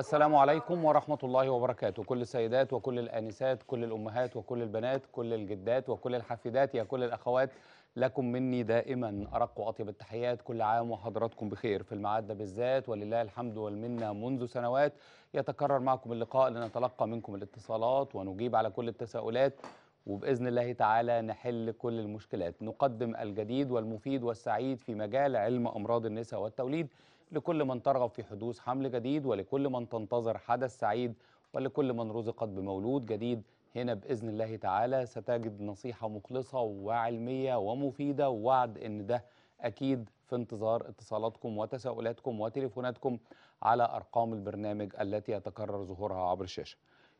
السلام عليكم ورحمة الله وبركاته كل السيدات وكل الآنسات كل الأمهات وكل البنات كل الجدات وكل الحفيدات يا كل الأخوات لكم مني دائما أرق وأطيب التحيات كل عام وحضراتكم بخير في الميعاد ده بالذات ولله الحمد والمنة منذ سنوات يتكرر معكم اللقاء لنتلقى منكم الاتصالات ونجيب على كل التساؤلات وبإذن الله تعالى نحل كل المشكلات نقدم الجديد والمفيد والسعيد في مجال علم أمراض النساء والتوليد لكل من ترغب في حدوث حمل جديد ولكل من تنتظر حدث سعيد ولكل من رزقت بمولود جديد هنا بإذن الله تعالى ستجد نصيحة مخلصة وعلمية ومفيدة ووعد إن ده أكيد في انتظار اتصالاتكم وتساؤلاتكم وتليفوناتكم على أرقام البرنامج التي يتكرر ظهورها عبر الشاشة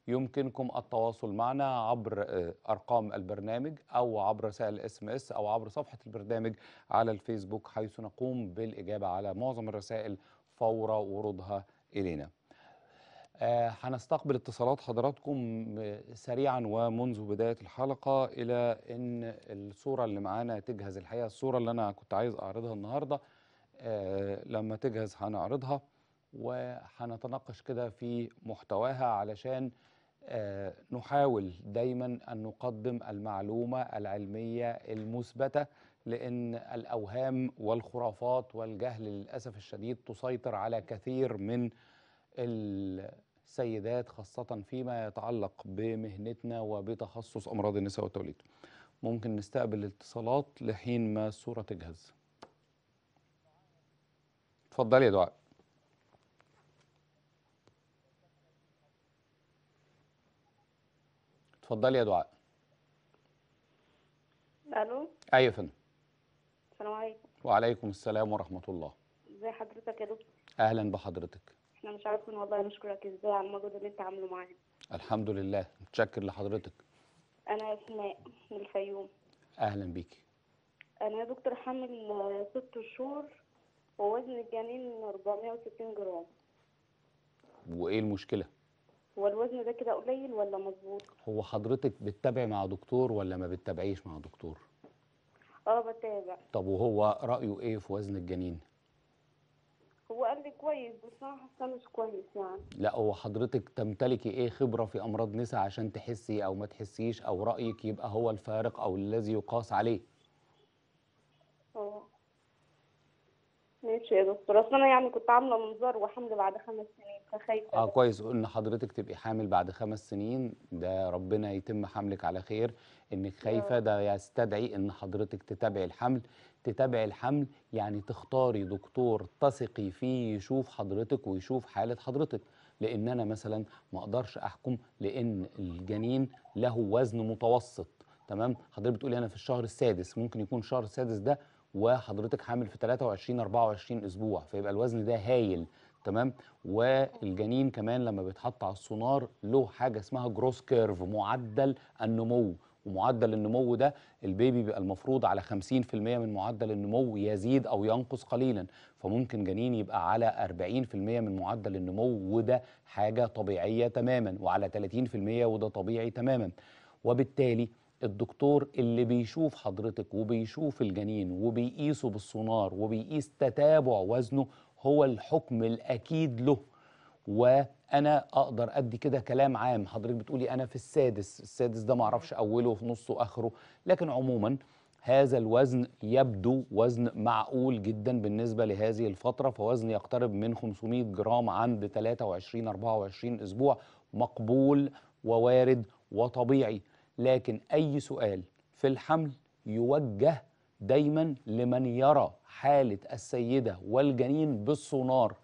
يمكنكم التواصل معنا عبر آه، أرقام البرنامج أو عبر رسائل اس ام اس أو عبر صفحة البرنامج على الفيسبوك حيث نقوم بالإجابة على معظم الرسائل فور ورودها إلينا آه، هنستقبل اتصالات حضراتكم آه، سريعا ومنذ بداية الحلقة إلى أن الصورة اللي معانا تجهز الحقيقة الصورة اللي أنا كنت عايز أعرضها النهاردة لما تجهز هنعرضها وهنتناقش كده في محتواها علشان آه، نحاول دايما أن نقدم المعلومة العلمية المثبتة لأن الأوهام والخرافات والجهل للأسف الشديد تسيطر على كثير من السيدات خاصة فيما يتعلق بمهنتنا وبتخصص أمراض النساء والتوليد ممكن نستقبل الاتصالات لحين ما الصورة تجهز اتفضل يا دعاء اتفضلي يا دعاء الو ايوه يا فندم السلام عليكم وعليكم السلام ورحمه الله ازي حضرتك يا دكتور اهلا بحضرتك احنا مش عارفين والله نشكرك ازاي على المجهود اللي انت عامله معانا الحمد لله متشكر لحضرتك انا اسماء من الفيوم اهلا بيكي انا يا دكتور حامل آه، ست شهور ووزن الجنين 460 جرام وايه المشكله هو الوزن ده كده قليل ولا مظبوط هو حضرتك بتتابعي مع دكتور ولا ما بتتابعيش مع دكتور اه بتابع طب وهو رايه ايه في وزن الجنين هو قال لي كويس بس انا حاسه مش كويس يعني لا هو حضرتك تمتلكي ايه خبره في امراض نساء عشان تحسي او ما تحسيش او رايك يبقى هو الفارق او الذي يقاس عليه اه ماشي يا دكتور اصل انا يعني كنت عامله منظار وحمل بعد خمس سنين فخايفه اه كويس ان حضرتك تبقي حامل بعد خمس سنين ده ربنا يتم حملك على خير انك خايفه ده يستدعي ان حضرتك تتابعي الحمل تتابعي الحمل يعني تختاري دكتور تثقي فيه يشوف حضرتك ويشوف حاله حضرتك لان انا مثلا ما اقدرش احكم لان الجنين له وزن متوسط تمام حضرتك بتقولي انا في الشهر السادس ممكن يكون الشهر السادس ده وحضرتك حامل في 23 24 اسبوع فيبقى الوزن ده هايل تمام والجنين كمان لما بيتحط على السونار له حاجه اسمها جروس كيرف معدل النمو ومعدل النمو ده البيبي بيبقى المفروض على 50% من معدل النمو يزيد او ينقص قليلا فممكن جنين يبقى على 40% من معدل النمو وده حاجه طبيعيه تماما وعلى 30% وده طبيعي تماما وبالتالي الدكتور اللي بيشوف حضرتك وبيشوف الجنين وبيقيسه بالسونار وبيقيس تتابع وزنه هو الحكم الأكيد له وأنا أقدر أدي كده كلام عام حضرتك بتقولي أنا في السادس السادس ده معرفش أوله في نصه آخره لكن عموماً هذا الوزن يبدو وزن معقول جدا بالنسبة لهذه الفترة فوزن يقترب من 500 جرام عند 23-24 أسبوع مقبول ووارد وطبيعي لكن أي سؤال في الحمل يوجه دايما لمن يرى حالة السيدة والجنين بالسونار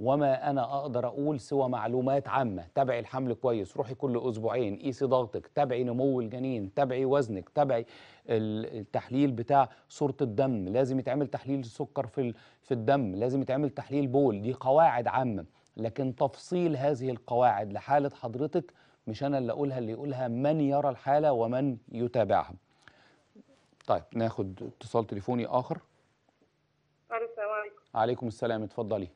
وما أنا أقدر أقول سوى معلومات عامة تابعي الحمل كويس روحي كل أسبوعين قيسي ضغطك تابعي نمو الجنين تابعي وزنك تابعي التحليل بتاع صورة الدم لازم يتعمل تحليل السكر في في الدم لازم يتعمل تحليل بول دي قواعد عامة لكن تفصيل هذه القواعد لحالة حضرتك مش أنا اللي أقولها اللي يقولها من يرى الحالة ومن يتابعها طيب ناخد اتصال تليفوني آخر السلام عليكم عليكم السلام اتفضلي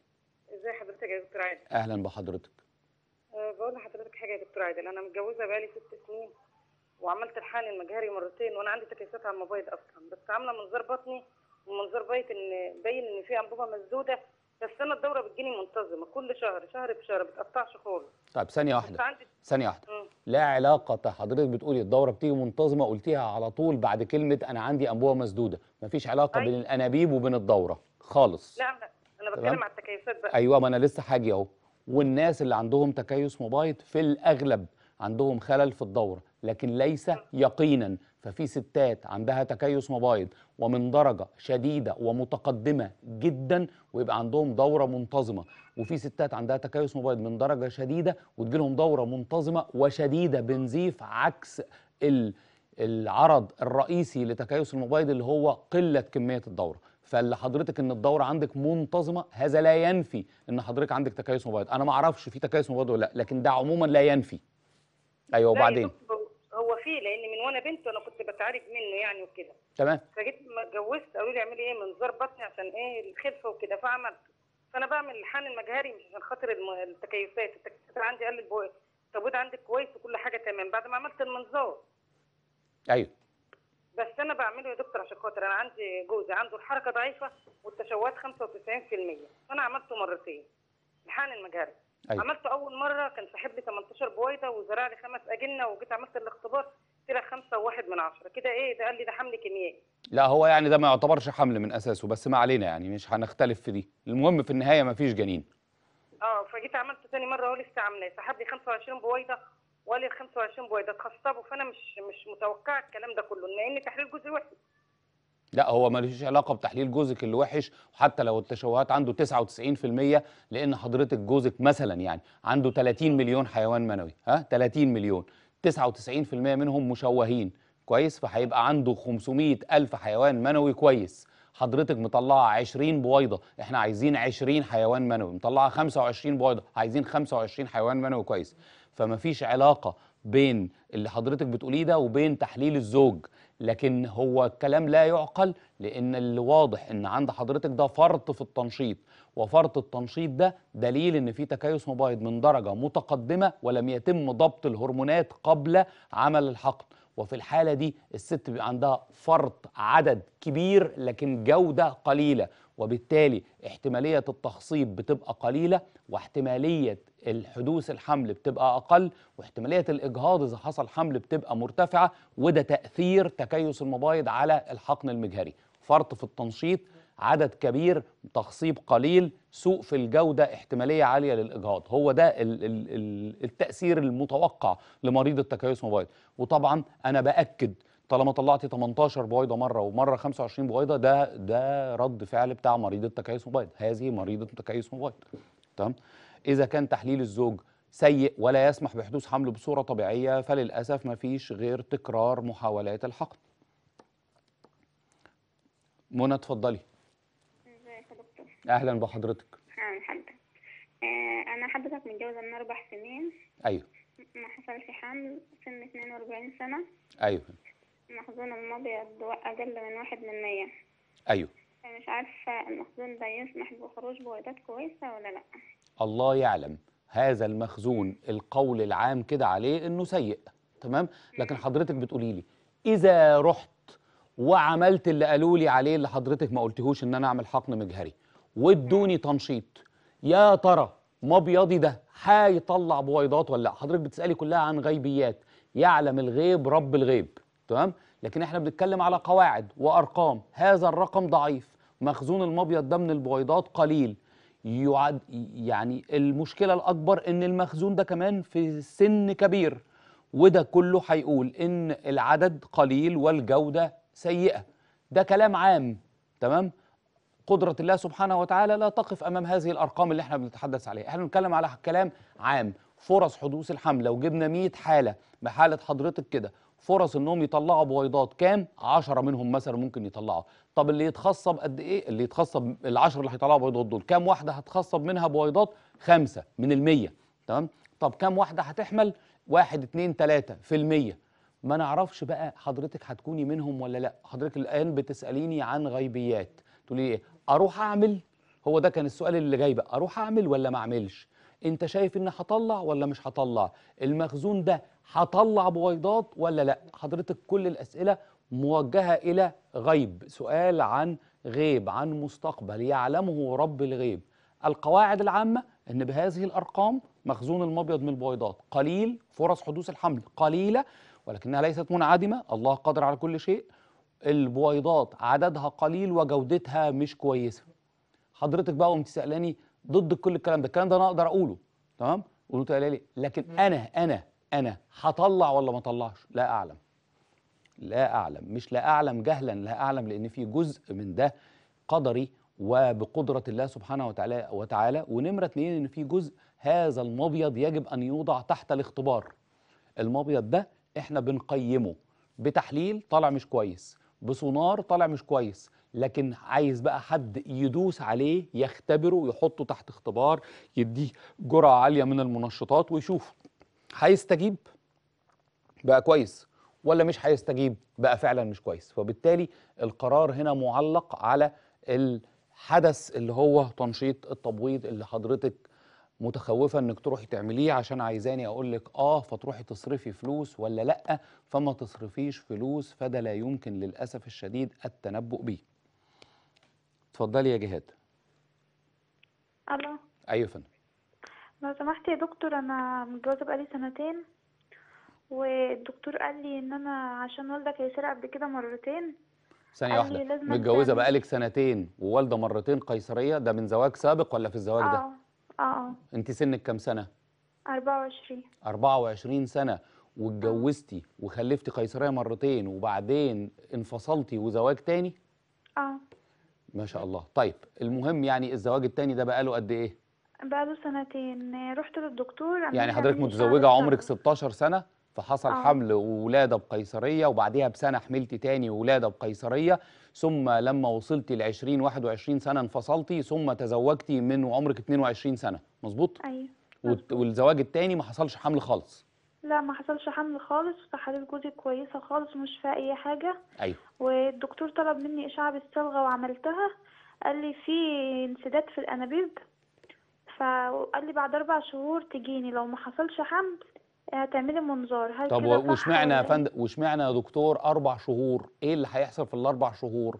ازي حضرتك يا دكتور عادل اهلا بحضرتك أه بقول لحضرتك حاجه يا دكتور عادل انا متجوزه بقالي ست سنين وعملت الحقن المجهري مرتين وانا عندي تكيسات على الموبايل اصلا بس عامله منظار بطني ومنظار بايت ان باين ان في انبوبه مسدوده بس انا الدوره بتجيني منتظمه كل شهر شهر بشهر ما بتقطعش خالص طيب ثانيه واحده ثانيه واحده لا علاقه حضرتك بتقولي الدوره بتيجي منتظمه قلتيها على طول بعد كلمه انا عندي انبوبه مسدوده مفيش علاقه أي. بين الانابيب وبين الدوره خالص لا انا بتكلم على التكيسات بقى ايوه ما انا لسه حاجي اهو والناس اللي عندهم تكيس مبايض في الاغلب عندهم خلل في الدوره لكن ليس يقينا ففي ستات عندها تكيس مبايض ومن درجه شديده ومتقدمه جدا ويبقى عندهم دوره منتظمه وفي ستات عندها تكيس مبايض من درجه شديده وتجي لهم دوره منتظمه وشديده بنزيف عكس العرض الرئيسي لتكيس المبايض اللي هو قله كميه الدوره فاللي حضرتك ان الدوره عندك منتظمه هذا لا ينفي ان حضرتك عندك تكيس مبايض انا ما اعرفش في تكيس مبايض ولا لا لكن ده عموما لا ينفي ايوه وبعدين ليه لان من وانا بنت وانا كنت بتعالج منه يعني وكده تمام فجيت ما اتجوزت قالوا لي اعملي ايه منظار بطني عشان ايه الخلفه وكده فعملت فانا بعمل الحان المجهري مش عشان خاطر التكيفات التكيفات عندي قال البوق التابوت عندك كويس وكل حاجه تمام بعد ما عملت المنظار ايوه بس انا بعمله يا دكتور عشان خاطر انا عندي جوزي عنده الحركه ضعيفه والتشوهات 95% فانا عملته مرتين الحان المجهري أيوة. عملته اول مره كان صاحب لي 18 بويضه وزرع لي خمس اجنه وجيت عملت الاختبار طلع خمسة وواحد من عشرة كده ايه ده قال لي ده حمل كيميائي لا هو يعني ده ما يعتبرش حمل من اساسه بس ما علينا يعني مش هنختلف في دي المهم في النهايه ما فيش جنين اه فجيت عملته ثاني مره اهو لسه عاملاه سحب لي 25 بويضه وقال لي 25 بويضه اتخصبوا فانا مش مش متوقعه الكلام ده كله لان تحليل جزء واحد لا هو ملوش علاقه بتحليل جوزك اللي وحش حتى لو التشوهات عنده 99% لان حضرتك جوزك مثلا يعني عنده 30 مليون حيوان منوي ها 30 مليون 99% منهم مشوهين كويس فهيبقى عنده 500 ألف حيوان منوي كويس حضرتك مطلعه 20 بويضه احنا عايزين 20 حيوان منوي مطلعه 25 بويضه عايزين 25 حيوان منوي كويس فمفيش علاقه بين اللي حضرتك بتقوليه ده وبين تحليل الزوج لكن هو كلام لا يعقل لان اللي واضح ان عند حضرتك ده فرط في التنشيط وفرط التنشيط ده دليل ان في تكيس مبايض من درجه متقدمه ولم يتم ضبط الهرمونات قبل عمل الحقن وفي الحاله دي الست بيبقى عندها فرط عدد كبير لكن جوده قليله وبالتالي احتماليه التخصيب بتبقى قليله واحتمالية الحدوث الحمل بتبقى أقل واحتمالية الإجهاض إذا حصل حمل بتبقى مرتفعة وده تأثير تكيس المبايض على الحقن المجهري فرط في التنشيط عدد كبير تخصيب قليل سوء في الجودة احتمالية عالية للإجهاض هو ده التأثير المتوقع لمريض التكيس المبايض وطبعا أنا بأكد طالما طلعتي 18 بويضه مره ومره 25 بويضه ده ده رد فعل بتاع مريض التكيس مبايض هذه مريضه التكيس مبايض تمام اذا كان تحليل الزوج سيء ولا يسمح بحدوث حمل بصوره طبيعيه فللاسف ما فيش غير تكرار محاولات الحقن منى اتفضلي ازيك يا دكتور اهلا بحضرتك اهلا حضرتك آه، انا حضرتك متجوزه من اربع سنين ايوه ما حصلش حمل سن 42 سنه ايوه محظون الماضي اقل من واحد من ايوه مش عارفة المخزون ده يسمح بخروج بويضات كويسة ولا لأ الله يعلم هذا المخزون القول العام كده عليه انه سيء تمام لكن حضرتك بتقولي لي اذا رحت وعملت اللي قالوا لي عليه اللي حضرتك ما قلتهوش ان انا اعمل حقن مجهري وادوني تنشيط يا ترى مبيضي ده هيطلع بويضات ولا لا حضرتك بتسالي كلها عن غيبيات يعلم الغيب رب الغيب تمام لكن احنا بنتكلم على قواعد وارقام هذا الرقم ضعيف مخزون المبيض ده من البويضات قليل يعد يعني المشكله الاكبر ان المخزون ده كمان في سن كبير وده كله هيقول ان العدد قليل والجوده سيئه ده كلام عام تمام قدرة الله سبحانه وتعالى لا تقف أمام هذه الأرقام اللي احنا بنتحدث عليها احنا بنتكلم على كلام عام فرص حدوث الحمل لو جبنا 100 حالة بحالة حضرتك كده فرص انهم يطلعوا بويضات كام 10 منهم مثلا ممكن يطلعوا طب اللي يتخصب قد ايه اللي يتخصب ال10 اللي هيطلعوا بويضات دول كام واحده هتخصب منها بويضات خمسه من ال100 تمام طب كام واحده هتحمل 1 2 3 في المية ما نعرفش بقى حضرتك هتكوني منهم ولا لا حضرتك الان بتساليني عن غيبيات تقولي ايه اروح اعمل هو ده كان السؤال اللي جاي بقى اروح اعمل ولا ما اعملش انت شايف ان هطلع ولا مش هطلع المخزون ده هطلع بويضات ولا لا حضرتك كل الاسئله موجهه الى غيب سؤال عن غيب عن مستقبل يعلمه رب الغيب القواعد العامه ان بهذه الارقام مخزون المبيض من البويضات قليل فرص حدوث الحمل قليله ولكنها ليست منعدمه الله قادر على كل شيء البويضات عددها قليل وجودتها مش كويسه حضرتك بقى قمت سالاني ضد كل الكلام ده الكلام ده انا اقدر اقوله تمام قلت لي لكن انا انا انا هطلع ولا ما اطلعش لا اعلم لا اعلم مش لا اعلم جهلا لا اعلم لان في جزء من ده قدري وبقدره الله سبحانه وتعالى وتعالى ونمره اتنين ان في جزء هذا المبيض يجب ان يوضع تحت الاختبار المبيض ده احنا بنقيمه بتحليل طالع مش كويس بسونار طالع مش كويس لكن عايز بقى حد يدوس عليه يختبره يحطه تحت اختبار يديه جرعه عاليه من المنشطات ويشوف هيستجيب بقى كويس ولا مش هيستجيب بقى فعلا مش كويس فبالتالي القرار هنا معلق على الحدث اللي هو تنشيط التبويض اللي حضرتك متخوفة انك تروحي تعمليه عشان عايزاني اقولك اه فتروحي تصرفي فلوس ولا لأ فما تصرفيش فلوس فده لا يمكن للأسف الشديد التنبؤ بيه اتفضلي يا جهاد الو ايوه فندم لو سمحت يا دكتور انا متجوزه بقالي سنتين والدكتور قال لي ان انا عشان والدك هيسرق قبل كده مرتين ثانيه واحده متجوزه بقالك سنتين ووالده مرتين قيصريه ده من زواج سابق ولا في الزواج ده اه اه, آه. انت سنك كام سنه 24 24 سنه آه. واتجوزتي وخلفتي قيصريه مرتين وبعدين انفصلتي وزواج تاني اه ما شاء الله طيب المهم يعني الزواج التاني ده بقاله قد ايه بقاله سنتين رحت للدكتور يعني حضرتك متزوجه عمرك 16 سنه فحصل آه. حمل وولاده بقيصريه وبعديها بسنه حملتي تاني وولاده بقيصريه ثم لما وصلتي ل 20 21 سنه انفصلتي ثم تزوجتي من وعمرك 22 سنه مظبوط ايوه والزواج التاني ما حصلش حمل خالص لا ما حصلش حمل خالص تحاليل جوزي كويسة خالص ومش فيها أي حاجة ايوه والدكتور طلب مني إشعة بالصبغة وعملتها قال لي في انسداد في الأنابيب فقال لي بعد أربع شهور تجيني لو ما حصلش حمل هتعملي منظار هل طب واشمعنى يا إيه؟ فندم واشمعنى يا دكتور اربع شهور ايه اللي هيحصل في الاربع شهور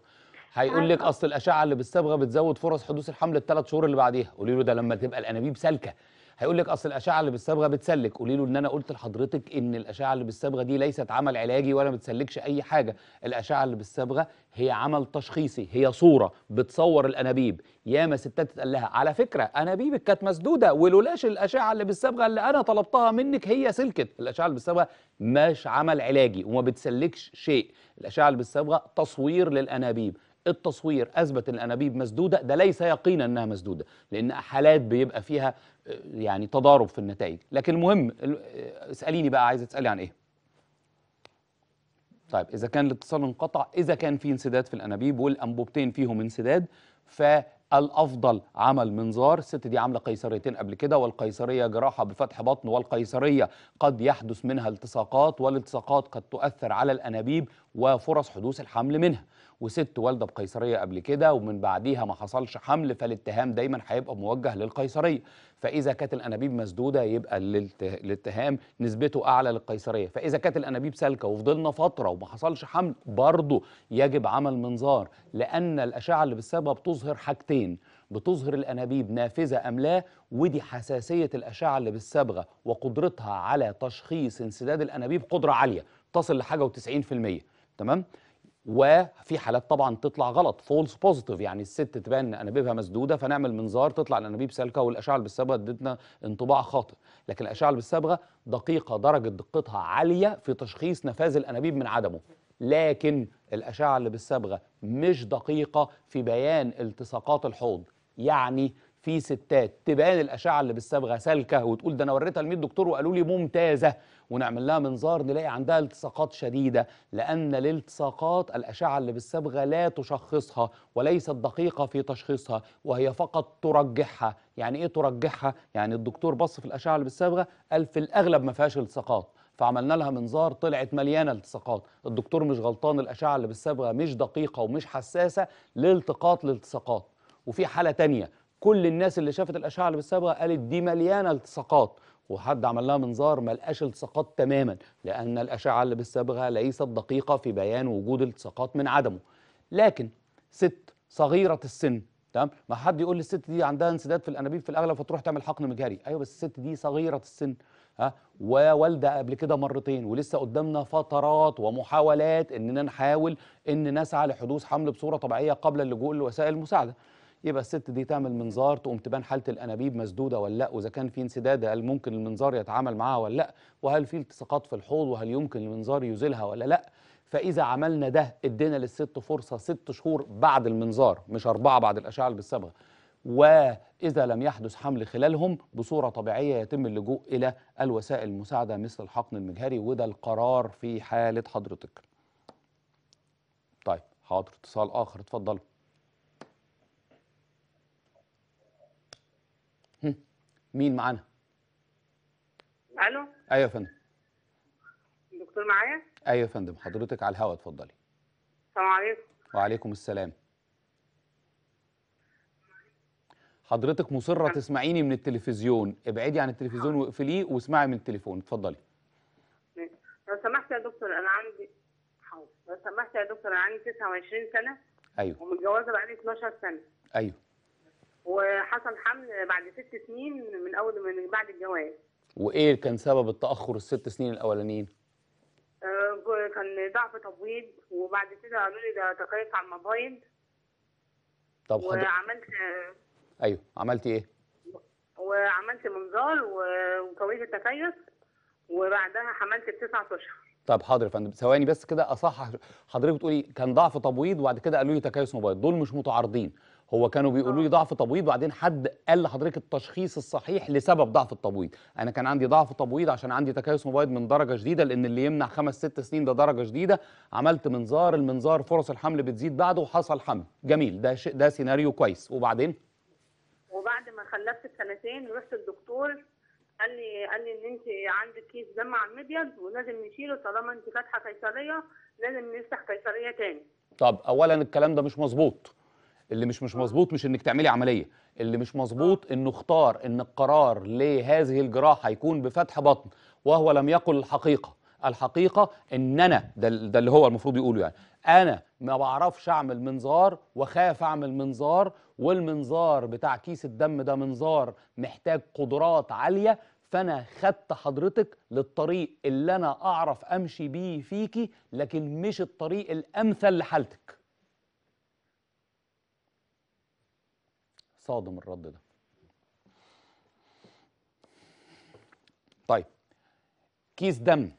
هيقول لك أيوه. اصل الاشعه اللي بالصبغه بتزود فرص حدوث الحمل الثلاث شهور اللي بعديها قولي له ده لما تبقى الانابيب سالكه هيقول لك اصل الاشعه اللي بالصبغه بتسلك قولي له ان انا قلت لحضرتك ان الاشعه اللي بالصبغه دي ليست عمل علاجي ولا بتسلكش اي حاجه الاشعه اللي بالصبغه هي عمل تشخيصي هي صوره بتصور الانابيب ياما ستات اتقال لها على فكره انابيبك كانت مسدوده ولولاش الاشعه اللي بالصبغه اللي انا طلبتها منك هي سلكت الاشعه اللي بالصبغه مش عمل علاجي وما بتسلكش شيء الاشعه اللي بالصبغه تصوير للانابيب التصوير اثبت ان الانابيب مسدوده ده ليس يقينا انها مسدوده لان حالات بيبقى فيها آه، يعني تضارب في النتائج لكن المهم آه، اساليني بقى عايزه تسالي عن ايه طيب اذا كان الاتصال انقطع اذا كان في انسداد في الانابيب والانبوبتين فيهم انسداد فالافضل عمل منظار الست دي عامله قيصريتين قبل كده والقيصريه جراحه بفتح بطن والقيصريه قد يحدث منها التصاقات والالتصاقات قد تؤثر على الانابيب وفرص حدوث الحمل منها وست والده بقيصريه قبل كده ومن بعديها ما حصلش حمل فالاتهام دايما هيبقى موجه للقيصريه فاذا كانت الانابيب مسدوده يبقى الاتهام نسبته اعلى للقيصريه فاذا كانت الانابيب سالكه وفضلنا فتره وما حصلش حمل برضه يجب عمل منظار لان الاشعه اللي بالسبب بتظهر حاجتين بتظهر الانابيب نافذه ام لا ودي حساسيه الاشعه اللي بالصبغه وقدرتها على تشخيص انسداد الانابيب قدره عاليه تصل لحاجه و90% تمام وفي حالات طبعا تطلع غلط فولس بوزيتيف يعني الست تبان انابيبها مسدوده فنعمل منظار تطلع الانابيب سالكه والاشعه بالصبغه ادتنا انطباع خاطئ لكن الاشعه بالصبغه دقيقه درجه دقتها عاليه في تشخيص نفاذ الانابيب من عدمه لكن الاشعه اللي بالصبغه مش دقيقه في بيان التصاقات الحوض يعني في ستات تبان الاشعه اللي بالصبغه سالكه وتقول ده انا وريتها ل 100 دكتور وقالوا لي ممتازه ونعمل لها منظار نلاقي عندها التصاقات شديده لان الالتصاقات الاشعه اللي بالصبغه لا تشخصها وليست دقيقه في تشخيصها وهي فقط ترجحها يعني ايه ترجحها يعني الدكتور بص في الاشعه اللي بالصبغه قال في الاغلب ما فيهاش التصاقات فعملنا لها منظار طلعت مليانه التصاقات الدكتور مش غلطان الاشعه اللي بالصبغه مش دقيقه ومش حساسه لالتقاط الالتصاقات وفي حاله تانية كل الناس اللي شافت الاشعه اللي بالصبغه قالت دي مليانه التصاقات وحد عمل لها منظار ما لقاش التصاقات تماما لان الاشعه اللي بالصبغه ليست دقيقه في بيان وجود التصاقات من عدمه لكن ست صغيره السن تمام ما حد يقول للست دي عندها انسداد في الانابيب في الاغلب فتروح تعمل حقن مجهري ايوه بس الست دي صغيره السن ها ووالده قبل كده مرتين ولسه قدامنا فترات ومحاولات اننا نحاول ان نسعى لحدوث حمل بصوره طبيعيه قبل اللجوء لوسائل المساعده يبقى الست دي تعمل منظار تقوم تبان حاله الانابيب مسدوده ولا لا واذا كان في انسداد هل ممكن المنظار يتعامل معاها ولا لا وهل في التصاقات في الحوض وهل يمكن المنظار يزيلها ولا لا فاذا عملنا ده ادينا للست فرصه ست شهور بعد المنظار مش اربعه بعد الاشعه بالصبغه وإذا لم يحدث حمل خلالهم بصورة طبيعية يتم اللجوء إلى الوسائل المساعدة مثل الحقن المجهري وده القرار في حالة حضرتك طيب حاضر اتصال آخر اتفضلوا مين معانا؟ الو ايوه يا فندم الدكتور معايا؟ ايوه يا فندم حضرتك على الهوا اتفضلي السلام عليكم وعليكم السلام حضرتك مصرة تسمعيني من التلفزيون ابعدي عن التلفزيون آه. واقفليه واسمعي من التليفون اتفضلي لو سمحت يا دكتور انا عندي حاضر لو سمحت يا دكتور انا عندي 29 سنة ايوه ومتجوزة بقالي 12 سنة ايوه وحصل حمل بعد ست سنين من اول من بعد الجواز وايه كان سبب التاخر الست سنين الاولانيين آه، كان ضعف تبويض وبعد كده قالوا لي ده تقيس على المبايض طب حضرتك وعملت ايوه عملتي ايه وعملت منظار وكويت التكيس وبعدها حملت التسعة اشهر طب حاضر يا فندم ثواني بس كده اصحح حضرتك بتقولي كان ضعف تبويض وبعد كده قالوا لي تكيس مبايض دول مش متعارضين هو كانوا بيقولوا لي آه. ضعف تبويض وبعدين حد قال لحضرتك التشخيص الصحيح لسبب ضعف التبويض انا كان عندي ضعف تبويض عشان عندي تكيس مبيض من درجه جديده لان اللي يمنع خمس ست سنين ده درجه جديده عملت منظار المنظار فرص الحمل بتزيد بعده وحصل حمل جميل ده ش... ده سيناريو كويس وبعدين وبعد ما خلفت سنتين رحت الدكتور قال لي قال لي ان انت عندك كيس دم على المبيض ولازم نشيله طالما انت فاتحه قيصريه لازم نفتح قيصريه تاني طب اولا الكلام ده مش مظبوط اللي مش مش مظبوط مش انك تعملي عمليه اللي مش مظبوط انه اختار ان القرار لهذه الجراحه يكون بفتح بطن وهو لم يقل الحقيقه الحقيقه ان انا ده, ده اللي هو المفروض يقوله يعني انا ما بعرفش اعمل منظار وخاف اعمل منظار والمنظار بتاع كيس الدم ده منظار محتاج قدرات عاليه فانا خدت حضرتك للطريق اللي انا اعرف امشي بيه فيكي لكن مش الطريق الامثل لحالتك صادم الرد ده طيب كيس دم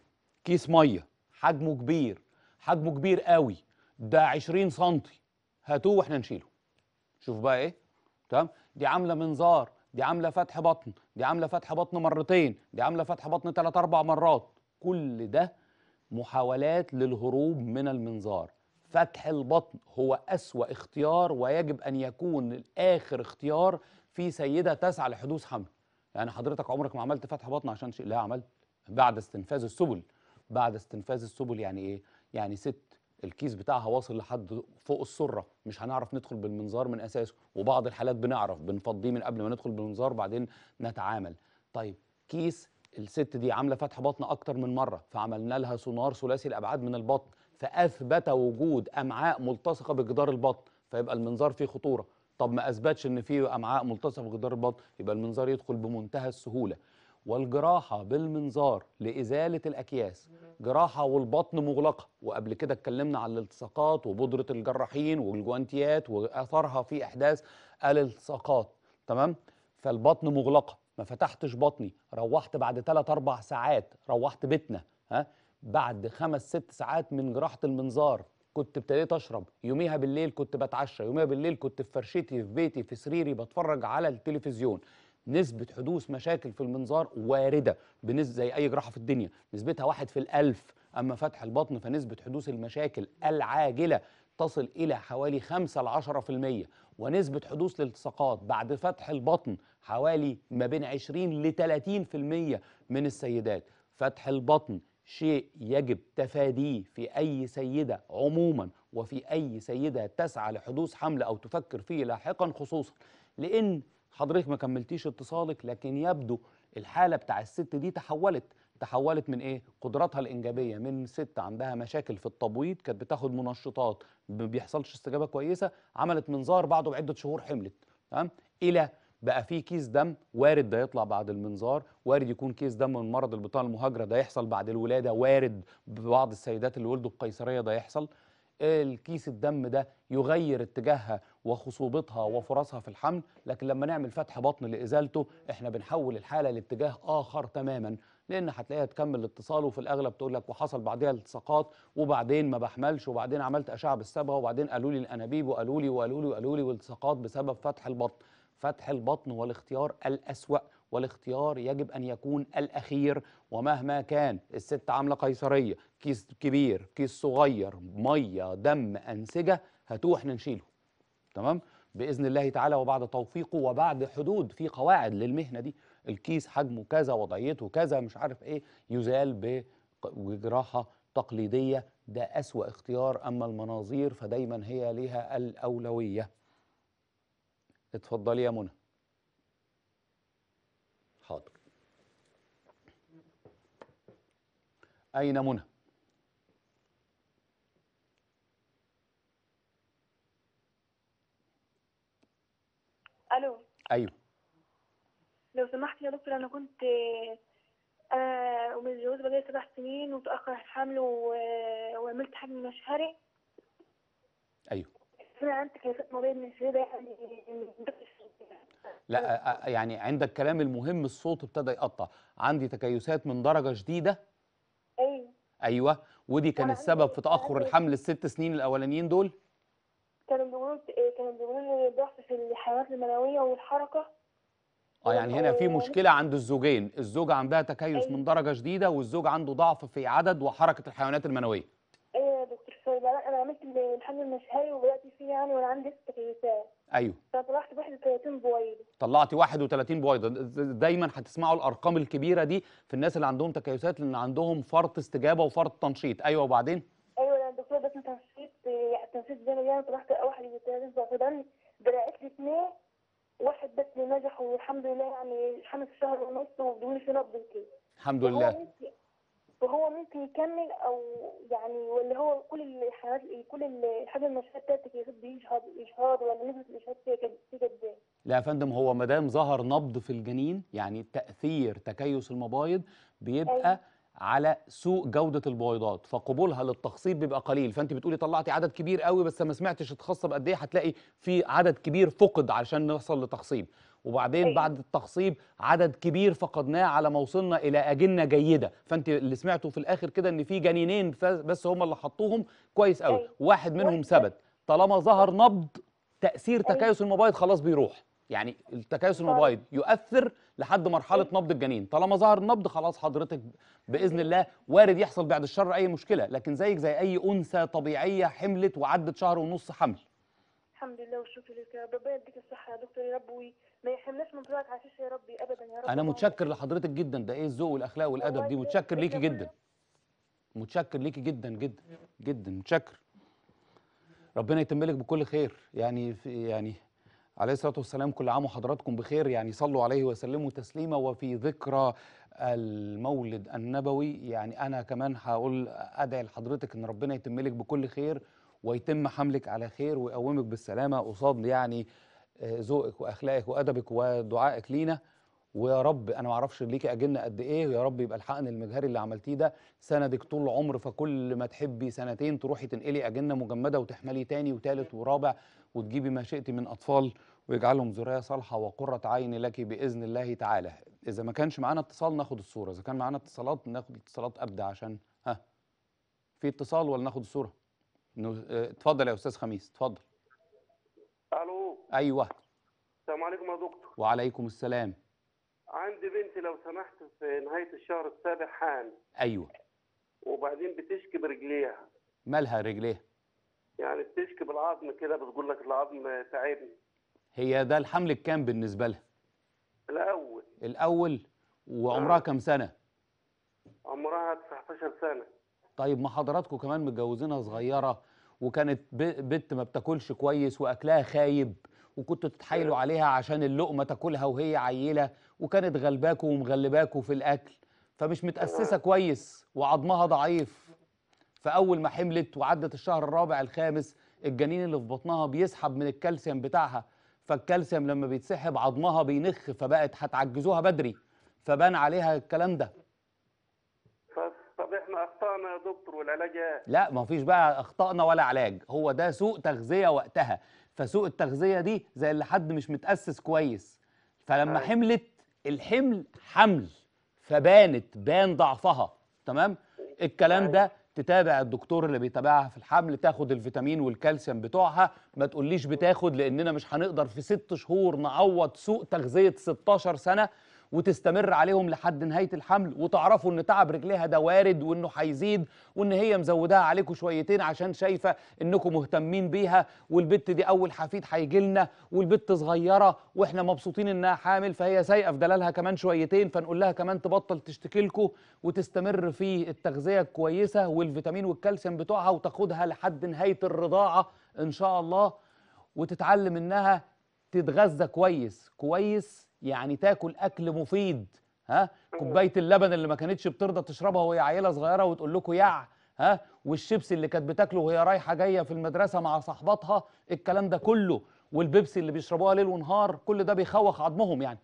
كيس ميه حجمه كبير حجمه كبير قوي ده 20 سم هاتوه واحنا نشيله شوف بقى ايه تمام دي عامله منظار دي عامله فتح بطن دي عامله فتح بطن مرتين دي عامله فتح بطن ثلاث اربع مرات كل ده محاولات للهروب من المنظار فتح البطن هو أسوأ اختيار ويجب أن يكون آخر اختيار في سيدة تسعى لحدوث حمل يعني حضرتك عمرك ما عملت فتح بطن عشان شيء لا عملت بعد استنفاذ السبل بعد استنفاذ السبل يعني إيه؟ يعني ست الكيس بتاعها واصل لحد فوق السره مش هنعرف ندخل بالمنظار من اساسه وبعض الحالات بنعرف بنفضيه من قبل ما ندخل بالمنظار بعدين نتعامل طيب كيس الست دي عامله فتح بطن اكتر من مره فعملنا لها سونار ثلاثي الابعاد من البطن فاثبت وجود امعاء ملتصقه بجدار البطن فيبقى المنظار فيه خطوره طب ما اثبتش ان فيه امعاء ملتصقه بجدار البطن يبقى المنظار يدخل بمنتهى السهوله والجراحه بالمنظار لازاله الاكياس جراحه والبطن مغلقه وقبل كده اتكلمنا عن الالتصاقات وبودره الجراحين والجوانتيات واثرها في احداث الالتصاقات تمام فالبطن مغلقه ما فتحتش بطني روحت بعد 3 4 ساعات روحت بيتنا ها بعد خمس ست ساعات من جراحه المنظار كنت ابتديت اشرب يوميها بالليل كنت بتعشى يوميها بالليل كنت في فرشتي في بيتي في سريري بتفرج على التلفزيون نسبة حدوث مشاكل في المنظار واردة بنسبة زي أي جراحة في الدنيا نسبتها واحد في الألف أما فتح البطن فنسبة حدوث المشاكل العاجلة تصل إلى حوالي 5 ل 10% ونسبة حدوث الالتصاقات بعد فتح البطن حوالي ما بين 20 ل 30% من السيدات فتح البطن شيء يجب تفاديه في أي سيدة عموما وفي أي سيدة تسعى لحدوث حمل أو تفكر فيه لاحقا خصوصا لأن حضرتك ما كملتيش اتصالك لكن يبدو الحالة بتاع الست دي تحولت تحولت من ايه قدراتها الانجابيه من ست عندها مشاكل في التبويض كانت بتاخد منشطات ما بيحصلش استجابه كويسه عملت منظار بعده بعده شهور حملت تمام الى بقى في كيس دم وارد ده يطلع بعد المنظار وارد يكون كيس دم من مرض البطانه المهاجره ده يحصل بعد الولاده وارد ببعض السيدات اللي ولدوا بقيصريه ده يحصل الكيس الدم ده يغير اتجاهها وخصوبتها وفرصها في الحمل لكن لما نعمل فتح بطن لازالته احنا بنحول الحاله لاتجاه اخر تماما لان هتلاقيها تكمل الاتصال وفي الاغلب تقول لك وحصل بعديها التصاقات وبعدين ما بحملش وبعدين عملت اشعه بالصبغه وبعدين قالوا لي الانابيب وقالوا لي وقالوا لي وقالوا لي والتصاقات بسبب فتح البطن فتح البطن والاختيار الأسوأ والاختيار يجب أن يكون الأخير ومهما كان الست عاملة قيصرية كيس كبير كيس صغير مية دم أنسجة هاتوه احنا نشيله تمام بإذن الله تعالى وبعد توفيقه وبعد حدود في قواعد للمهنة دي الكيس حجمه كذا وضعيته كذا مش عارف إيه يزال بجراحة تقليدية ده أسوأ اختيار أما المناظير فدايما هي لها الأولوية اتفضلي يا منى حاضر أين منى؟ ألو أيوه لو سمحت يا دكتور أنا كنت آه، ومن الجواز بقالي سبع سنين وتأخر الحمل وعملت حمل مشهري أيوه يعني لا يعني عندك كلام المهم الصوت ابتدى يقطع عندي تكيسات من درجه شديده ايوه ايوه ودي كان السبب في تاخر الحمل الست سنين الاولانيين دول كانوا بيقولوا إيه، كانوا بيقولوا ضعف في الحيوانات المنويه والحركه اه يعني هنا في مشكله عند الزوجين الزوجه عندها تكيس أيوة. من درجه شديده والزوج عنده ضعف في عدد وحركه الحيوانات المنويه انا عملت الحمل المشهري وبدات فيه يعني وانا عندي ست كيسات ايوه فطلعت 31 بويضه طلعتي 31 بويضه دايما هتسمعوا الارقام الكبيره دي في الناس اللي عندهم تكيسات لان عندهم فرط استجابه وفرط تنشيط ايوه وبعدين ايوه دكتور بس تنشيط يعني تنشيط زي ما طلعت 31 بويضه ده لقيت لي اثنين واحد بس اللي نجح والحمد لله يعني خمس شهر ونص وبدون في نبض كده الحمد لله يعني وهو ممكن يكمل او يعني واللي هو كل الحاجات كل الحاجه المشهد بتاعتك يشهد اشهاد ولا نسبه الاشهاد فيه قد ايه؟ لا يا فندم هو ما دام ظهر نبض في الجنين يعني تاثير تكيس المبايض بيبقى أي. أيوه. على سوء جودة البويضات فقبولها للتخصيب بيبقى قليل فانت بتقولي طلعتي عدد كبير قوي بس ما سمعتش اتخصب قد ايه هتلاقي في عدد كبير فقد علشان نوصل لتخصيب وبعدين أيوة. بعد التخصيب عدد كبير فقدناه على ما وصلنا الى اجنه جيده فانت اللي سمعته في الاخر كده ان في جنينين بس هم اللي حطوهم كويس قوي أيوة. واحد منهم ثبت طالما ظهر أيوة. نبض تاثير تكيس المبايض خلاص بيروح يعني التكيس المبايض يؤثر لحد مرحله نبض الجنين طالما ظهر النبض خلاص حضرتك باذن الله وارد يحصل بعد الشر اي مشكله لكن زيك زي اي انثى طبيعيه حملت وعدت شهر ونص حمل الحمد لله والشكر لك ربنا يديك الصحه يا دكتور يا رب ما يحرمناش من طلعت على يا ربي ابدا يا رب انا متشكر لحضرتك جدا ده ايه الذوق والاخلاق والادب دي متشكر ليكي جدا متشكر ليكي جدا جدا جدا متشكر ربنا يتم لك بكل خير يعني في يعني عليه الصلاه والسلام كل عام وحضراتكم بخير يعني صلوا عليه وسلموا تسليما وفي ذكرى المولد النبوي يعني انا كمان هقول ادعي لحضرتك ان ربنا يتم لك بكل خير ويتم حملك على خير ويقومك بالسلامه قصاد يعني ذوقك واخلاقك وادبك ودعائك لينا ويا رب انا ما اعرفش ليك اجلنا قد ايه ويا رب يبقى الحقن المجهري اللي عملتيه ده سندك طول عمر فكل ما تحبي سنتين تروحي تنقلي اجنه مجمده وتحملي تاني وتالت ورابع وتجيبي ما شئتي من اطفال ويجعلهم ذريه صالحه وقره عين لك باذن الله تعالى اذا ما كانش معانا اتصال ناخد الصوره اذا كان معانا اتصالات ناخد اتصالات ابدا عشان ها في اتصال ولا ناخد الصوره آه، اتفضل يا استاذ خميس اتفضل ايوه السلام عليكم يا دكتور وعليكم السلام عندي بنتي لو سمحت في نهايه الشهر السابع حان ايوه وبعدين بتشكي برجليها مالها رجليها يعني بتشكي بالعظم كده بتقول لك العظم تعبني هي ده الحمل الكام بالنسبه لها الاول الاول وعمرها نعم. كام سنه عمرها 19 سنه طيب ما حضراتكم كمان متجوزينها صغيره وكانت بنت ما بتاكلش كويس واكلها خايب وكنتوا تتحايلوا آه. عليها عشان اللقمه تاكلها وهي عيله وكانت غلباكوا ومغلباكوا في الاكل فمش متاسسه كويس وعظمها ضعيف فاول ما حملت وعدت الشهر الرابع الخامس الجنين اللي في بطنها بيسحب من الكالسيوم بتاعها فالكالسيوم لما بيتسحب عظمها بينخ فبقت هتعجزوها بدري فبان عليها الكلام ده طب احنا اخطانا يا دكتور والعلاج إيه؟ لا ما فيش بقى اخطانا ولا علاج هو ده سوء تغذيه وقتها فسوء التغذيه دي زي اللي حد مش متاسس كويس فلما أيوه. حملت الحمل حمل فبانت بان ضعفها تمام الكلام أيوه. ده تتابع الدكتور اللي بيتابعها في الحمل تاخد الفيتامين والكالسيوم بتوعها ما تقوليش بتاخد لاننا مش هنقدر في ست شهور نعوض سوء تغذيه 16 سنه وتستمر عليهم لحد نهايه الحمل وتعرفوا ان تعب رجليها ده وارد وانه هيزيد وان هي مزوداها عليكم شويتين عشان شايفه انكم مهتمين بيها والبت دي اول حفيد هيجي لنا والبت صغيره واحنا مبسوطين انها حامل فهي سايقه في دلالها كمان شويتين فنقول لها كمان تبطل تشتكي لكم وتستمر في التغذيه الكويسه والفيتامين والكالسيوم بتوعها وتاخدها لحد نهايه الرضاعه ان شاء الله وتتعلم انها تتغذى كويس كويس يعني تاكل اكل مفيد ها أيوة. كوبايه اللبن اللي ما كانتش بترضى تشربها وهي عيله صغيره وتقول لكم يع ها والشيبسي اللي كانت بتاكله وهي رايحه جايه في المدرسه مع صاحباتها الكلام ده كله والبيبسي اللي بيشربوها ليل ونهار كل ده بيخوخ عظمهم يعني